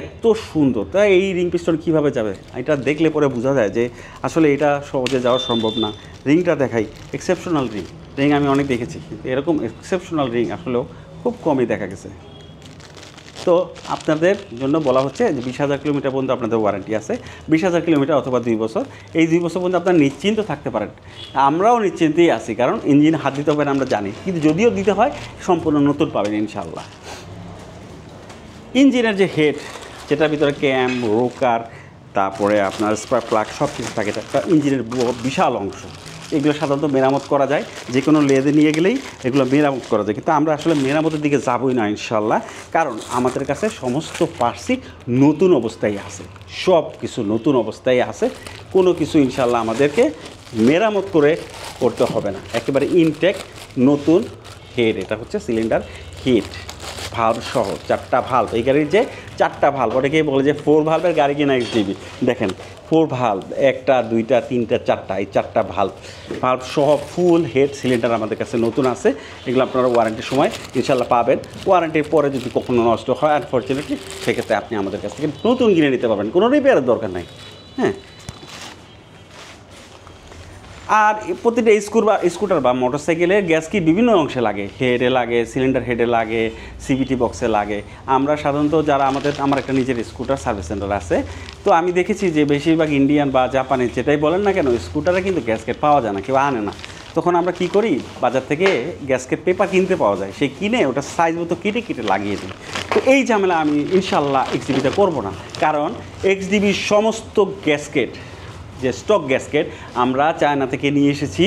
এত সুন্দর তা এই রিং পিস্টন কিভাবে যাবে এটা দেখলে পরে বোঝা যায় যে আসলে এটা সহজে যাওয়া সম্ভব না রিংটা দেখাই এক্সেপশনাল রিং রিং আমি অনেক দেখেছি কিন্তু এরকম এক্সেপশনাল রিং আসলেও খুব কমই দেখা গেছে তো আপনাদের জন্য বলা হচ্ছে যে বিশ হাজার কিলোমিটার পর্যন্ত আপনাদের ওয়ারেন্টি আছে বিশ হাজার কিলোমিটার অথবা দুই বছর এই দুই বছর পর্যন্ত আপনারা নিশ্চিন্ত থাকতে পারেন আমরাও নিশ্চিন্তেই আছি কারণ ইঞ্জিন হাত দিতে হবে আমরা জানি কিন্তু যদিও দিতে হয় সম্পূর্ণ নতুন পাবেন ইনশাল্লাহ ইঞ্জিনের যে হেড যেটার ভিতরে ক্যাম রোকার তারপরে আপনার স্পার প্লাগ সব কিছু থাকে একটা ইঞ্জিনের বিশাল অংশ এগুলো সাধারণত মেরামত করা যায় যে কোনো লেদে নিয়ে গেলেই এগুলো মেরামত করা যায় কিন্তু আমরা আসলে মেরামতের দিকে যাবই না ইনশাল্লাহ কারণ আমাদের কাছে সমস্ত পার্সি নতুন অবস্থায় আছে সব কিছু নতুন অবস্থায় আছে কোনো কিছু ইনশাল্লাহ আমাদেরকে মেরামত করে করতে হবে না একেবারে ইনটেক নতুন হেড এটা হচ্ছে সিলিন্ডার হিট ভাল সহ চারটা ভাল্ব এই গাড়ির যে চারটা ভাল্ব ওটাকে বলে যে ফোর ভাল্বের গাড়ি কিনা এক্স জিবি দেখেন ফোর ভাল্ব একটা দুইটা তিনটা চারটা এই চারটা ভাল্ব ভাল্ব সহ ফুল হেড সিলিন্ডার আমাদের কাছে নতুন আছে এগুলো আপনারা ওয়ারেন্টির সময় ইনশাল্লাহ পাবেন ওয়ারেন্টির পরে যদি কখনো নষ্ট হয় আনফর্চুনেটলি সেক্ষেত্রে আপনি আমাদের কাছ থেকে নতুন কিনে নিতে পারবেন কোনো রিপেয়ারের দরকার নাই হ্যাঁ আর প্রতিটা স্কুর বা স্কুটার বা মোটরসাইকেলে গ্যাস কি বিভিন্ন অংশে লাগে হেডে লাগে সিলিন্ডার হেডে লাগে সিবিটি বক্সে লাগে আমরা সাধারণত যারা আমাদের আমার একটা নিজের স্কুটার সার্ভিস সেন্টার আছে তো আমি দেখেছি যে বেশিরভাগ ইন্ডিয়ান বা জাপানি যেটাই বলেন না কেন স্কুটারে কিন্তু গ্যাসকেট পাওয়া যায় না কেউ আনে না তখন আমরা কি করি বাজার থেকে গ্যাসকেট পেপার কিনতে পাওয়া যায় সেই কিনে ওটা সাইজ মতো কেটে কেটে লাগিয়ে দিই তো এই ঝামেলা আমি ইনশাল্লাহ এক্সডিবিটা করবো না কারণ এক্সডিবির সমস্ত গ্যাসকেট যে স্টক গ্যাসকেট আমরা চায়না থেকে নিয়ে এসেছি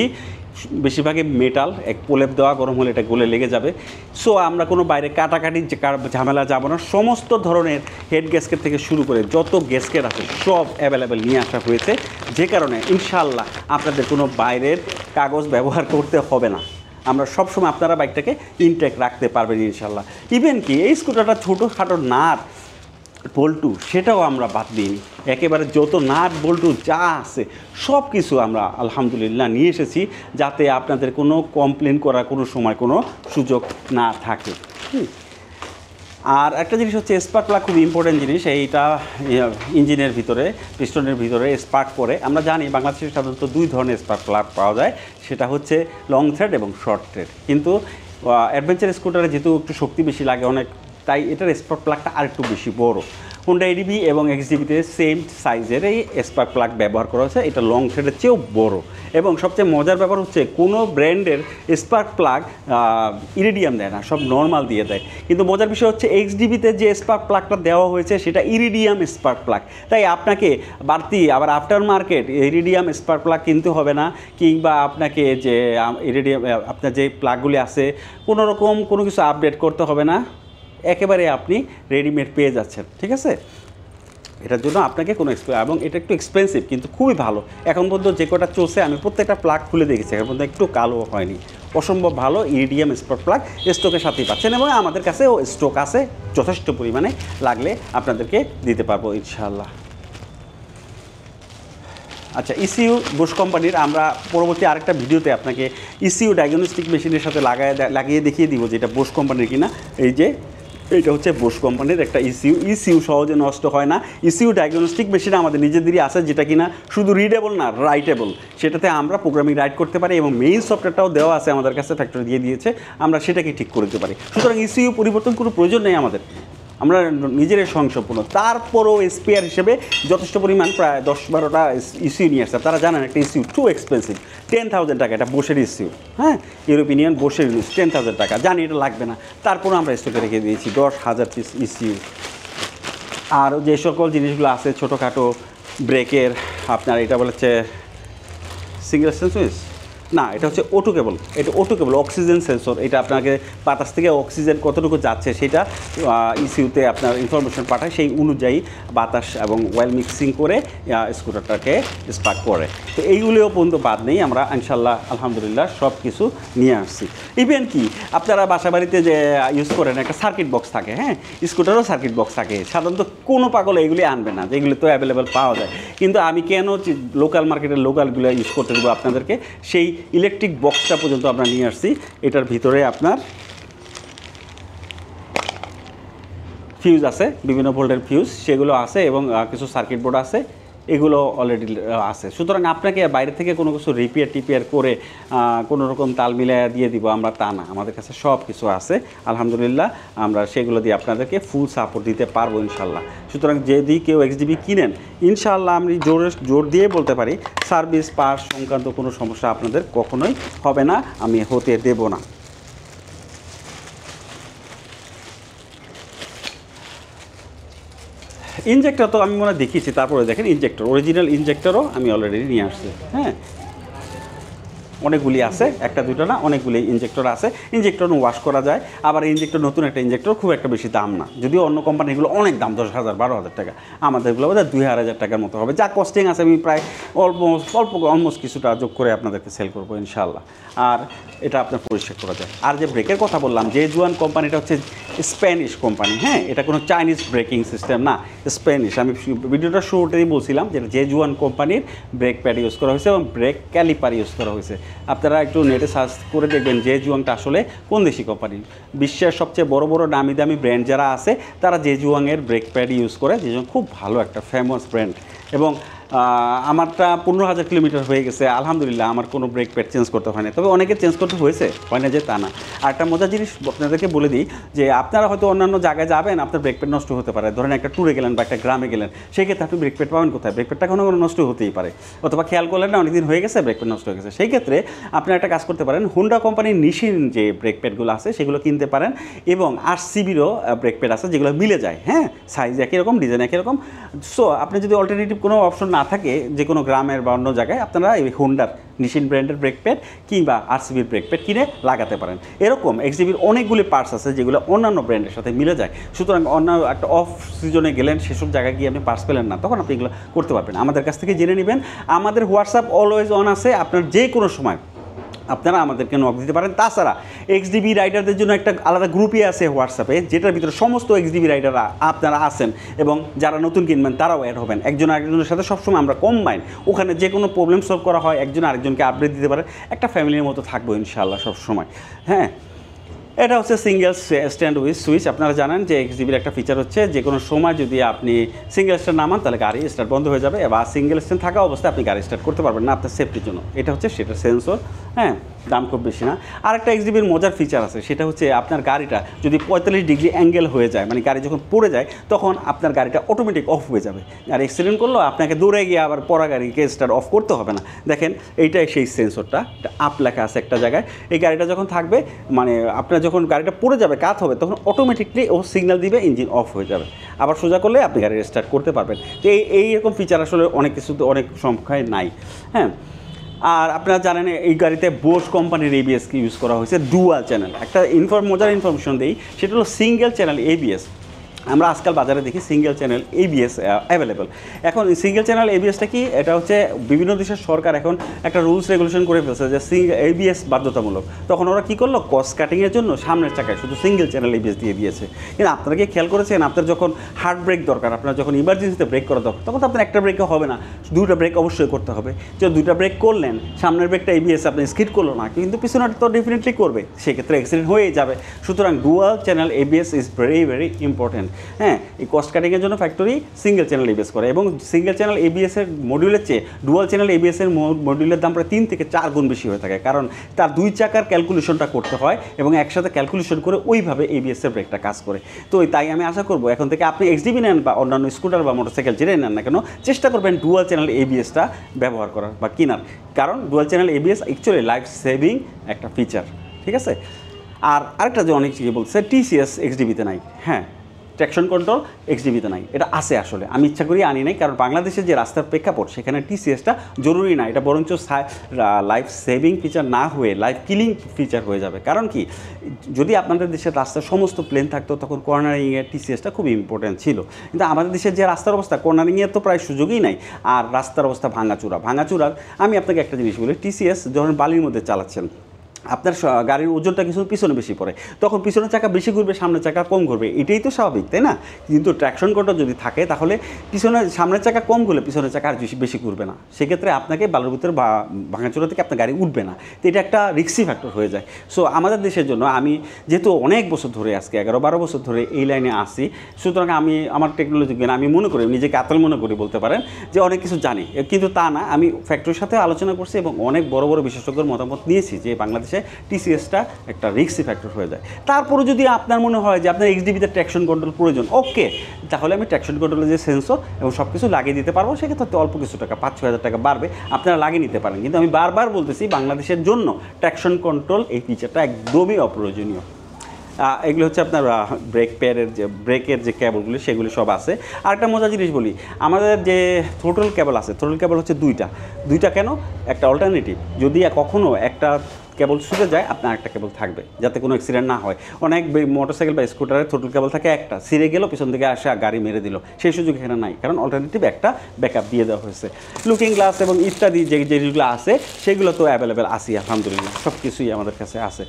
বেশিরভাগই মেটাল এক পোলেপ দেওয়া গরম হলে এটা গলে লেগে যাবে সো আমরা কোনো বাইরে কাটাকাটি ঝামেলা যাবো না সমস্ত ধরনের হেড গ্যাসকেট থেকে শুরু করে যত গ্যাসকেট আছে সব অ্যাভেলেবেল নিয়ে আসা হয়েছে যে কারণে ইনশাল্লাহ আপনাদের কোনো বাইরের কাগজ ব্যবহার করতে হবে না আমরা সবসময় আপনারা বাইকটাকে ইনটেক রাখতে পারবেন ইনশাল্লাহ ইভেন কি এই স্কুটারটা ছোটো খাটো বল্টু সেটাও আমরা বাদ দিইনি একেবারে যত নাট বল্টু যা আছে সব কিছু আমরা আলহামদুলিল্লাহ নিয়ে এসেছি যাতে আপনাদের কোনো কমপ্লেন করার কোনো সময় কোনো সুযোগ না থাকে আর একটা জিনিস হচ্ছে স্পার্ক প্লাগ খুব ইম্পর্টেন্ট জিনিস এইটা ইয়ে, ইঞ্জিনের ভিতরে পিস্টনের ভিতরে স্পার্ক করে আমরা জানি বাংলাদেশে সাধারণত দুই ধরনের স্পার্ক প্লাগ পাওয়া যায় সেটা হচ্ছে লং থ্রেড এবং শর্ট থ্রেড কিন্তু অ্যাডভেঞ্চার স্কুটারে যেহেতু একটু শক্তি বেশি লাগে অনেক তাই এটার স্পার্ক প্লাগটা আরেকটু বেশি বড় হুন্ডা এডিবি এবং এক্সডিবিতে সেম সাইজের এই স্পার্ক প্লাগ ব্যবহার করা হয়েছে এটা লং থ্রেডের চেয়েও বড় এবং সবচেয়ে মজার ব্যাপার হচ্ছে কোনো ব্র্যান্ডের স্পার্ক প্লাগ ইরিডিয়াম দেয় না সব নর্মাল দিয়ে দেয় কিন্তু মজার বিষয় হচ্ছে এক্সডিবিতে যে স্পার্ক প্লাগটা দেওয়া হয়েছে সেটা ইরিডিয়াম স্পার্ক প্লাগ তাই আপনাকে বাড়তি আবার aftermarket iridium spark plug কিনতে হবে না কিংবা আপনাকে যে ইরিডিয়াম আপনার যে প্লাগগুলি আছে কোনো রকম কোনো কিছু আপডেট করতে হবে না একেবারে আপনি রেডিমেড পেয়ে যাচ্ছেন ঠিক আছে এটার জন্য আপনাকে কোনো এবং এটা একটু এক্সপেন্সিভ কিন্তু খুবই ভালো এখন পর্যন্ত যে কটা চলছে আমি প্রত্যেকটা প্লাগ খুলে দেখেছি এখন পর্যন্ত একটু কালো হয়নি অসম্ভব ভালো ইডিএম স্পট প্লাগ স্টকের সাথেই পাচ্ছেন এবং আমাদের কাছেও স্টক আছে যথেষ্ট পরিমাণে লাগলে আপনাদেরকে দিতে পারবো ইনশাল্লাহ আচ্ছা ইসিউ বোস কোম্পানির আমরা পরবর্তী আরেকটা ভিডিওতে আপনাকে ইসিউ ডায়াগনস্টিক মেশিনের সাথে লাগায় লাগিয়ে দেখিয়ে দিব যেটা বোস কোম্পানির কিনা এই যে এটা হচ্ছে বোস কোম্পানির একটা ইসিউ e ইসিউ e সহজে নষ্ট হয় না ইসিউ ডায়াগনস্টিক মেশিন আমাদের নিজেদেরই আছে যেটা কিনা শুধু রিডেবল না রাইটেবল সেটাতে আমরা প্রোগ্রামিং রাইট করতে পারি এবং মেইন সফটওয়্যারটাও দেওয়া আছে আমাদের কাছে ফ্যাক্টরি দিয়ে দিয়েছে আমরা সেটাকে ঠিক করে দিতে পারি সুতরাং ইসিউ e পরিবর্তন কোনো প্রয়োজন নেই আমাদের আমরা নিজেরাই সংসপূর্ণ তারপরও স্পেয়ার হিসেবে যথেষ্ট পরিমাণ প্রায় দশ বারোটা ইস্যু নিয়ে আসছে তারা জানেন একটা issue too expensive ten thousand টাকা এটা বসের ইস্যু হ্যাঁ ইউরোপিয়ান ইউনিয়ন বসের ইস্যু টেন থাউজেন্ড টাকা জানি এটা লাগবে না তারপরও আমরা স্টকে রেখে দিয়েছি দশ হাজার পিস ইস্যু আর যে সকল জিনিসগুলো আছে ছোটোখাটো ব্রেকের আপনার এটা বলেছে সিঙ্গেল সেন্সুইস না এটা হচ্ছে ওটু কেবল এটা ওটু কেবল অক্সিজেন সেন্সর এটা আপনাকে বাতাস থেকে অক্সিজেন কতটুকু যাচ্ছে সেটা ইসিউতে আপনার ইনফরমেশন পাঠায় সেই অনুযায়ী বাতাস এবং ওয়েল মিক্সিং করে স্কুটারটাকে স্পার্ক করে তো এইগুলিও পর্যন্ত বাদ নেই আমরা ইনশাল্লাহ আলহামদুলিল্লাহ সব কিছু নিয়ে আসছি ইভেন কি আপনারা বাসা বাড়িতে যে ইউজ করেন একটা সার্কিট বক্স থাকে হ্যাঁ স্কুটারও সার্কিট বক্স থাকে সাধারণত কোনো পাগল এইগুলি আনবে না যেগুলি তো অ্যাভেলেবেল পাওয়া যায় কিন্তু আমি কেন লোকাল মার্কেটের লোকালগুলো ইউজ করতে দেবো আপনাদেরকে সেই ইলেকট্রিক বক্সটা পর্যন্ত আমরা নিয়ে আসছি এটার ভিতরে আপনার ফিউজ আছে বিভিন্ন ভোল্টের ফিউজ সেগুলো আছে এবং কিছু সার্কিট বোর্ড আছে এগুলো অলরেডি আছে সুতরাং আপনাকে বাইরে থেকে কোনো কিছু রিপেয়ার টিপেয়ার করে কোনো রকম তাল মিলাইয়া দিয়ে দিব আমরা তা না আমাদের কাছে সব কিছু আছে আলহামদুলিল্লাহ আমরা সেগুলো দিয়ে আপনাদেরকে ফুল সাপোর্ট দিতে পারবো ইনশাল্লাহ সুতরাং যদি কেউ এক্সডিবি কিনেন ইনশাল্লাহ আমি জোর জোর দিয়ে বলতে পারি সার্ভিস পাস সংক্রান্ত কোনো সমস্যা আপনাদের কখনোই হবে না আমি হতে দেব না ইনজেক্টর তো আমি মনে দেখিয়েছি তারপরে দেখেন ইনজেক্টর অরিজিনাল ইনজেক্টরও আমি অলরেডি নিয়ে আসছি হ্যাঁ অনেকগুলি আছে একটা দুটো না অনেকগুলি ইঞ্জেক্টর আছে ইঞ্জেক্টর ওয়াশ করা যায় আবার ইঞ্জেক্টর নতুন একটা ইঞ্জেক্টর খুব একটা বেশি দাম না যদিও অন্য কোম্পানিগুলো অনেক দাম দশ হাজার বারো হাজার টাকা আমাদেরগুলো বোধ দুই হাজার টাকার মতো হবে যা কস্টিং আছে আমি প্রায় অল্প অল্প অলমোস্ট কিছুটা যোগ করে আপনাদেরকে সেল করবো ইনশাল্লাহ আর এটা আপনার পরিষ্কার করা যায় আর যে ব্রেকের কথা বললাম যে জুয়ান কোম্পানিটা হচ্ছে স্প্যানিশ কোম্পানি হ্যাঁ এটা কোনো চাইনিজ ব্রেকিং সিস্টেম না স্প্যানিশ আমি ভিডিওটা শুরুতেই বলছিলাম যেটা জেজুয়ান কোম্পানির ব্রেক প্যাড ইউজ করা হয়েছে এবং ব্রেক ক্যালিপার ইউজ করা হয়েছে আপনারা একটু নেটে সার্চ করে দেখবেন যে জুয়াংটা আসলে কোন দেশি কোম্পানি বিশ্বের সবচেয়ে বড় বড় দামি দামি ব্র্যান্ড যারা আছে তারা জুয়াংয়ের ব্রেক প্যাড ইউজ করে যে খুব ভালো একটা ফেমাস ব্র্যান্ড এবং আমারটা পনেরো হাজার কিলোমিটার হয়ে গেছে আলহামদুলিল্লাহ আমার কোনো ব্রেক প্যাড চেঞ্জ করতে হয় না তবে অনেকে চেঞ্জ করতে হয়েছে হয় না যে তা না আর একটা মজার জিনিস আপনাদেরকে বলে দিই যে আপনারা হয়তো অন্যান্য জায়গায় যাবেন আপনার ব্রেক প্যাড নষ্ট হতে পারে ধরেন একটা ট্যুরে গেলেন বা একটা গ্রামে গেলেন সেই ক্ষেত্রে আপনি ব্রেক প্যাড পাবেন কোথায় ব্রেক প্যাডটা কোনো কোনো নষ্ট হতেই পারে অথবা খেয়াল করলেন না অনেকদিন হয়ে গেছে ব্রেক প্যাড নষ্ট হয়ে গেছে সেই ক্ষেত্রে আপনি একটা কাজ করতে পারেন হুন্ডা কোম্পানির নিশিন যে ব্রেক প্যাডগুলো আছে সেগুলো কিনতে পারেন এবং আর সিবিরও ব্রেক প্যাড আছে যেগুলো মিলে যায় হ্যাঁ সাইজ একই রকম ডিজাইন একই রকম সো আপনি যদি অল্টারনেটিভ কোনো অপশন না থাকে যে কোনো গ্রামের বা অন্য জায়গায় আপনারা এই হুন্ডার নিশিন ব্র্যান্ডের ব্রেক প্যাড কিংবা আরসিবির ব্রেক প্যাড কিনে লাগাতে পারেন এরকম এক্সিবির অনেকগুলি পার্টস আছে যেগুলো অন্যান্য ব্র্যান্ডের সাথে মিলে যায় সুতরাং অন্য একটা অফ সিজনে গেলেন সেসব জায়গায় গিয়ে আপনি পার্টস পেলেন না তখন আপনি এগুলো করতে পারবেন আমাদের কাছ থেকে জেনে নেবেন আমাদের হোয়াটসঅ্যাপ অলওয়েজ অন আছে আপনার যে কোনো সময় আপনারা আমাদেরকে নক দিতে পারেন তাছাড়া এক্সডিবি রাইডারদের জন্য একটা আলাদা গ্রুপই আছে হোয়াটসঅ্যাপে যেটার ভিতরে সমস্ত এক্সডিবি রাইডাররা আপনারা আছেন এবং যারা নতুন কিনবেন তারাও অ্যাড হবেন একজন আরেকজনের সাথে সবসময় আমরা কম্বাইন ওখানে যে কোনো প্রবলেম সলভ করা হয় একজন আরেকজনকে আপডেট দিতে পারে একটা ফ্যামিলির মতো থাকবো ইনশাআল্লাহ সবসময় হ্যাঁ এটা হচ্ছে সিঙ্গেল স্ট্যান্ড উইথ সুইচ আপনারা জানেন যে এক্সিবির একটা ফিচার হচ্ছে যে কোনো সময় যদি আপনি সিঙ্গেল স্ট্যান্ড নামান তাহলে গাড়ি স্টার্ট বন্ধ হয়ে যাবে বা সিঙ্গেল স্ট্যান্ড থাকা অবস্থায় আপনি গাড়ি স্টার্ট করতে পারবেন না আপনার সেফটির জন্য এটা হচ্ছে সেটা সেন্সর হ্যাঁ দাম খুব বেশি না আর একটা এক্সডিবির মজার ফিচার আছে সেটা হচ্ছে আপনার গাড়িটা যদি পঁয়তাল্লিশ ডিগ্রি অ্যাঙ্গেল হয়ে যায় মানে গাড়ি যখন পড়ে যায় তখন আপনার গাড়িটা অটোমেটিক অফ হয়ে যাবে আর অ্যাক্সিডেন্ট করলেও আপনাকে দূরে গিয়ে আবার পরা গাড়িকে স্টার্ট অফ করতে হবে না দেখেন এইটাই সেই সেন্সরটা আপ লেখা আছে একটা জায়গায় এই গাড়িটা যখন থাকবে মানে আপনার যখন গাড়িটা পড়ে যাবে কাত হবে তখন অটোমেটিকলি ও সিগন্যাল দিবে ইঞ্জিন অফ হয়ে যাবে আবার সোজা করলে আপনি গাড়ি স্টার্ট করতে পারবেন তো এই এইরকম ফিচার আসলে অনেক কিছু অনেক সংখ্যায় নাই হ্যাঁ আর আপনারা জানেন এই গাড়িতে বোস কোম্পানির কি ইউজ করা হয়েছে ডুয়াল চ্যানেল একটা ইনফর মজার ইনফরমেশন দিই সেটা হলো সিঙ্গেল চ্যানেল এবিএস আমরা আজকাল বাজারে দেখি সিঙ্গেল চ্যানেল এবিএস অ্যাভেলেবেল এখন সিঙ্গেল চ্যানেল এবিএসটা কি এটা হচ্ছে বিভিন্ন দেশের সরকার এখন একটা রুলস রেগুলেশন করে ফেলছে যে এবিএস বাধ্যতামূলক তখন ওরা কী করলো কস্ট কাটিংয়ের জন্য সামনের চাকায় শুধু সিঙ্গেল চ্যানেল এবিএস দিয়ে দিয়েছে কিন্তু আপনারা কি খেয়াল করেছেন আপনার যখন হার্ড ব্রেক দরকার আপনার যখন ইমার্জেন্সিতে ব্রেক করা দরকার তখন তো আপনার একটা ব্রেকে হবে না দুটা ব্রেক অবশ্যই করতে হবে যে দুটা ব্রেক করলেন সামনের ব্রেকটা এবিএস আপনি স্কিট করলো না কিন্তু পিছনেটা তো ডেফিনেটলি করবে সেক্ষেত্রে অ্যাক্সিডেন্ট হয়ে যাবে সুতরাং dual channel ABS is very very important হ্যাঁ এই কস্ট কাটিংয়ের জন্য ফ্যাক্টরি সিঙ্গেল চ্যানেল এবিএস করে এবং সিঙ্গেল চ্যানেল এবিএসের মডিউলের চেয়ে ডুয়াল চ্যানেল এবিএসের মডিউলের দাম প্রায় তিন থেকে চার গুণ বেশি হয়ে থাকে কারণ তার দুই চাকার ক্যালকুলেশনটা করতে হয় এবং একসাথে ক্যালকুলেশন করে ওইভাবে এবিএসের ব্রেকটা কাজ করে তো তাই আমি আশা করবো এখন থেকে আপনি এক্সডিবি নেন বা অন্যান্য স্কুটার বা মোটরসাইকেল জেনে নেন না কেন চেষ্টা করবেন ডুয়াল চ্যানেল এবিএসটা ব্যবহার করার বা কেনার কারণ dual channel ABS actually life saving একটা ফিচার ঠিক আছে আর আরেকটা যে অনেক বলছে টিসিএস এক্সডিবিতে নাই হ্যাঁ ট্র্যাকশন কন্ট্রোল এক্সিবিতে নাই এটা আছে আসলে আমি ইচ্ছা করি আনি নাই কারণ বাংলাদেশের যে রাস্তার প্রেক্ষাপট সেখানে টিসিএসটা জরুরি না এটা বরঞ্চ লাইফ সেভিং ফিচার না হয়ে লাইফ কিলিং ফিচার হয়ে যাবে কারণ কি যদি আপনাদের দেশের রাস্তার সমস্ত প্লেন থাকতো তখন কর্নারিংয়ে টিসিএসটা খুব ইম্পর্টেন্ট ছিল কিন্তু আমাদের দেশের যে রাস্তার অবস্থা কর্নারিংয়ের তো প্রায় সুযোগই নাই আর রাস্তার অবস্থা ভাঙাচুরা ভাঙাচুরার আমি আপনাকে একটা জিনিস বলি টিসিএস যখন বালির মধ্যে চালাচ্ছেন আপনার গাড়ির ওজনটা কিছু পিছনে বেশি পড়ে তখন পিছনের চাকা বেশি ঘুরবে সামনের চাকা কম ঘুরবে এটাই তো স্বাভাবিক তাই না কিন্তু ট্র্যাকশন কন্ট্রোল যদি থাকে তাহলে পিছনের সামনের চাকা কম ঘুরলে পিছনের চাকা আর বেশি বেশি ঘুরবে না সেক্ষেত্রে আপনাকে বালুর ভিতরে বা ভাঙাচোরা থেকে আপনার গাড়ি উঠবে না তো এটা একটা রিক্সি ফ্যাক্টর হয়ে যায় সো আমাদের দেশের জন্য আমি যেহেতু অনেক বছর ধরে আজকে এগারো বারো বছর ধরে এই লাইনে আসি সুতরাং আমি আমার টেকনোলজি জ্ঞান আমি মনে করি নিজেকে আতল মনে করি বলতে পারেন যে অনেক কিছু জানি কিন্তু তা না আমি ফ্যাক্টরির সাথে আলোচনা করছি এবং অনেক বড় বড় বিশেষজ্ঞের মতামত নিয়েছি যে বাংলাদেশ আসে টিসিএসটা একটা রিক্সি ফ্যাক্টর হয়ে যায় তারপরে যদি আপনার মনে হয় যে আপনার এক্সডিবিতে ট্র্যাকশন কন্ট্রোল প্রয়োজন ওকে তাহলে আমি ট্র্যাকশন কন্ট্রোলের যে সেন্সর এবং সব কিছু লাগিয়ে দিতে পারবো সেক্ষেত্রে অল্প কিছু টাকা পাঁচ ছয় হাজার টাকা বাড়বে আপনারা লাগিয়ে নিতে পারেন কিন্তু আমি বারবার বলতেছি বাংলাদেশের জন্য ট্র্যাকশন কন্ট্রোল এই ফিচারটা একদমই অপ্রয়োজনীয় এগুলো হচ্ছে আপনার ব্রেক প্যারের যে ব্রেকের যে ক্যাবলগুলি সেগুলি সব আছে আরেকটা মজা জিনিস বলি আমাদের যে থ্রোটল ক্যাবল আছে থ্রোটল ক্যাবল হচ্ছে দুইটা দুইটা কেন একটা অল্টারনেটিভ যদি কখনও একটা কেবল ছুটে যায় আপনার একটা কেবল থাকবে যাতে কোনো অ্যাক্সিডেন্ট না হয় অনেক মোটরসাইকেল বা স্কুটারের থোটল কেবল থাকে একটা সিরে গেল পিছন থেকে আসে গাড়ি মেরে দিল সেই সুযোগ এখানে নাই কারণ অল্টারনেটিভ একটা ব্যাকআপ দিয়ে দেওয়া হয়েছে লুকিং গ্লাস এবং ইত্যাদি যে যেগুলো আছে সেগুলো তো অ্যাভেলেবেল আসি আলহামদুলিল্লাহ সব কিছুই আমাদের কাছে আছে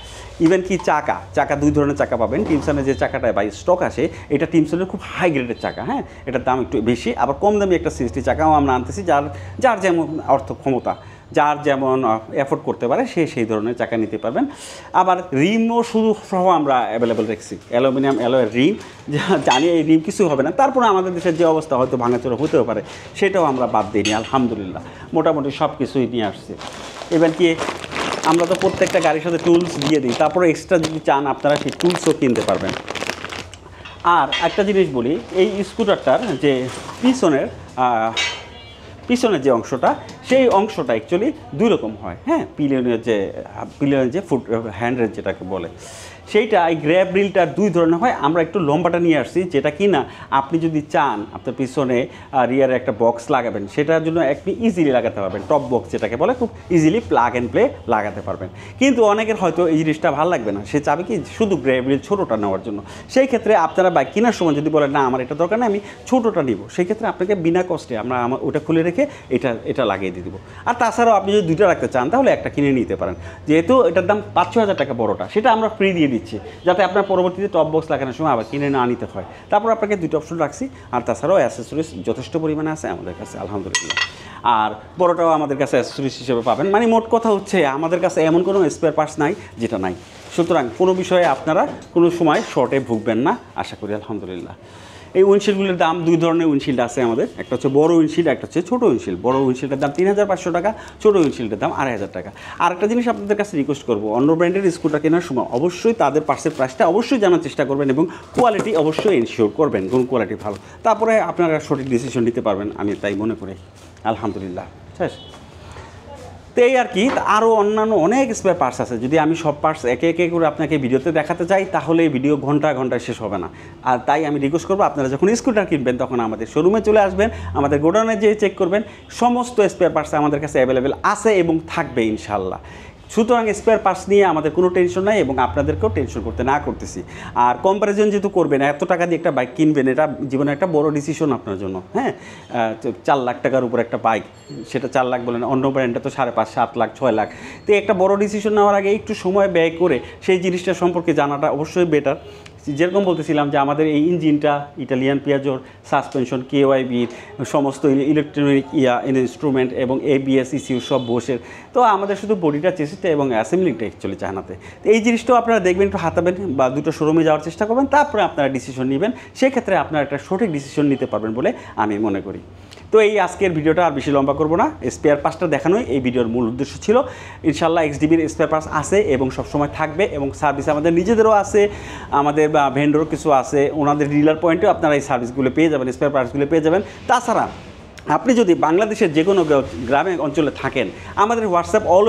ইভেন কি চাকা চাকা দুই ধরনের চাকা পাবেন টিমসনের যে চাকাটা বা স্টক আসে এটা টিমসনের খুব হাই গ্রেডের চাকা হ্যাঁ এটার দাম একটু বেশি আবার কম দামি একটা সিক্সটি চাকাও আমরা আনতেছি যার যার যেমন অর্থ ক্ষমতা যার যেমন অ্যাফোর্ড করতে পারে সে সেই ধরনের চাকা নিতে পারবেন আবার রিমও শুধু সহ আমরা অ্যাভেলেবেল রেখেছি অ্যালুমিনিয়াম অ্যালোয়ের রিম জানি এই রিম কিছু হবে না তারপরে আমাদের দেশের যে অবস্থা হয়তো ভাঙাচোরা হতেও পারে সেটাও আমরা বাদ দিইনি আলহামদুলিল্লাহ মোটামুটি সব কিছুই নিয়ে আসছি এবার কি আমরা তো প্রত্যেকটা গাড়ির সাথে টুলস দিয়ে দিই তারপরে এক্সট্রা যদি চান আপনারা সেই টুলসও কিনতে পারবেন আর একটা জিনিস বলি এই স্কুটারটার যে পিছনের পিছনের যে অংশটা সেই অংশটা অ্যাকচুয়ালি দুই রকম হয় হ্যাঁ পিলিয়নের যে পিলিয়নের যে ফুট হ্যান্ডের যেটাকে বলে সেইটা এই গ্র্যাব রিলটার দুই ধরনের হয় আমরা একটু লম্বাটা নিয়ে আসছি যেটা কি না আপনি যদি চান আপনার পিছনে রিয়ারে একটা বক্স লাগাবেন সেটার জন্য আপনি ইজিলি লাগাতে পারবেন টপ বক্স যেটাকে বলে খুব ইজিলি প্লাগ অ্যান্ড প্লে লাগাতে পারবেন কিন্তু অনেকের হয়তো এই জিনিসটা ভালো লাগবে না সে চাবে কি শুধু গ্র্যাব রিল ছোটোটা নেওয়ার জন্য সেই ক্ষেত্রে আপনারা বাইক কেনার সময় যদি বলেন না আমার এটা দরকার নেই আমি ছোটোটা নিব সেই ক্ষেত্রে আপনাকে বিনা কষ্টে আমরা আমার ওটা খুলে রেখে এটা এটা লাগিয়ে দিয়ে দেবো আর তাছাড়াও আপনি যদি দুইটা রাখতে চান তাহলে একটা কিনে নিতে পারেন যেহেতু এটার দাম পাঁচ ছ হাজার টাকা বড়টা সেটা আমরা ফ্রি দিয়ে দিচ্ছে যাতে আপনার পরবর্তীতে টপ বক্স লাগানোর সময় আবার কিনে না নিতে হয় তারপর আপনাকে দুটো অপশন রাখছি আর তাছাড়াও অ্যাসেসরিজ যথেষ্ট পরিমাণে আছে আমাদের কাছে আলহামদুলিল্লাহ আর বড়োটাও আমাদের কাছে অ্যাসেসরিজ হিসেবে পাবেন মানে মোট কথা হচ্ছে আমাদের কাছে এমন কোনো স্পেয়ার পার্টস নাই যেটা নাই সুতরাং কোনো বিষয়ে আপনারা কোনো সময় শর্টে ভুগবেন না আশা করি আলহামদুলিল্লাহ এই উইন্ডশিল্ডগুলোর দাম দুই ধরনের উইন্ডশিল্ড আছে আমাদের একটা হচ্ছে বড় উইন্ডশিল্ড একটা হচ্ছে ছোটো উইন্ডশিল্ড বড় উইন্ডশিল্ডের দাম তিন হাজার পাঁচশো টাকা ছোটো উইন্ডশিল্ডের দাম আড়াই হাজার টাকা আর একটা জিনিস আপনাদের কাছে রিকোয়েস্ট করবো অন্য ব্র্যান্ডের স্কুটার কেনার সময় অবশ্যই তাদের পার্সের প্রাইসটা অবশ্যই জানার চেষ্টা করবেন এবং কোয়ালিটি অবশ্যই এনশিওর করবেন কোন কোয়ালিটি ভালো তারপরে আপনারা সঠিক ডিসিশন নিতে পারবেন আমি তাই মনে করি আলহামদুলিল্লাহ শেষ তো এই আর কি আরও অন্যান্য অনেক স্পেয়ার পার্টস আছে যদি আমি সব পার্টস একে একে করে আপনাকে ভিডিওতে দেখাতে চাই তাহলে এই ভিডিও ঘন্টা ঘন্টা শেষ হবে না আর তাই আমি রিকোয়েস্ট করবো আপনারা যখন স্কুটার কিনবেন তখন আমাদের শোরুমে চলে আসবেন আমাদের গোডাউনে যেয়ে চেক করবেন সমস্ত স্পেয়ার পার্টস আমাদের কাছে অ্যাভেলেবেল আছে এবং থাকবে ইনশাল্লাহ সুতরাং স্পেয়ার পার্টস নিয়ে আমাদের কোনো টেনশন নাই এবং আপনাদেরকেও টেনশন করতে না করতেছি আর কম্প্যারিজন যেহেতু করবেন এত টাকা দিয়ে একটা বাইক কিনবেন এটা জীবনে একটা বড় ডিসিশন আপনার জন্য হ্যাঁ চার লাখ টাকার উপর একটা বাইক সেটা চার লাখ বলেন অন্য ব্র্যান্ডটা তো সাড়ে পাঁচ সাত লাখ ছয় লাখ তো একটা বড় ডিসিশন নেওয়ার আগে একটু সময় ব্যয় করে সেই জিনিসটা সম্পর্কে জানাটা অবশ্যই বেটার যেরকম বলতেছিলাম যে আমাদের এই ইঞ্জিনটা ইটালিয়ান পিয়াজোর সাসপেনশন কেওয়াইবির সমস্ত ইলেকট্রনিক ইয়া ইনস্ট্রুমেন্ট এবং এবিএস ইসিউ সব বসের তো আমাদের শুধু বডিটা চেষ্টা এবং অ্যাসেম্বলিটা অ্যাকচুয়ালি চাহানাতে তো এই জিনিসটাও আপনারা দেখবেন একটু হাতাবেন বা দুটো শোরুমে যাওয়ার চেষ্টা করবেন তারপরে আপনারা ডিসিশন নেবেন সেক্ষেত্রে আপনারা একটা সঠিক ডিসিশন নিতে পারবেন বলে আমি মনে করি তো এই আজকের ভিডিওটা আর বেশি লম্বা করবো না স্পেয়ার পার্টসটা দেখানোই এই ভিডিওর মূল উদ্দেশ্য ছিল ইনশাল্লাহ এক্স ডিবির স্পেয়ার পার্টস আছে এবং সবসময় থাকবে এবং সার্ভিস আমাদের নিজেদেরও আছে আমাদের বা ভেন্ডরও কিছু আছে ওনাদের ডিলার পয়েন্টেও আপনারা এই সার্ভিসগুলো পেয়ে যাবেন স্পেয়ার পার্টসগুলো পেয়ে যাবেন তাছাড়া আপনি যদি বাংলাদেশের যে কোনো গ্রামে অঞ্চলে থাকেন আমাদের হোয়াটসঅ্যাপ অল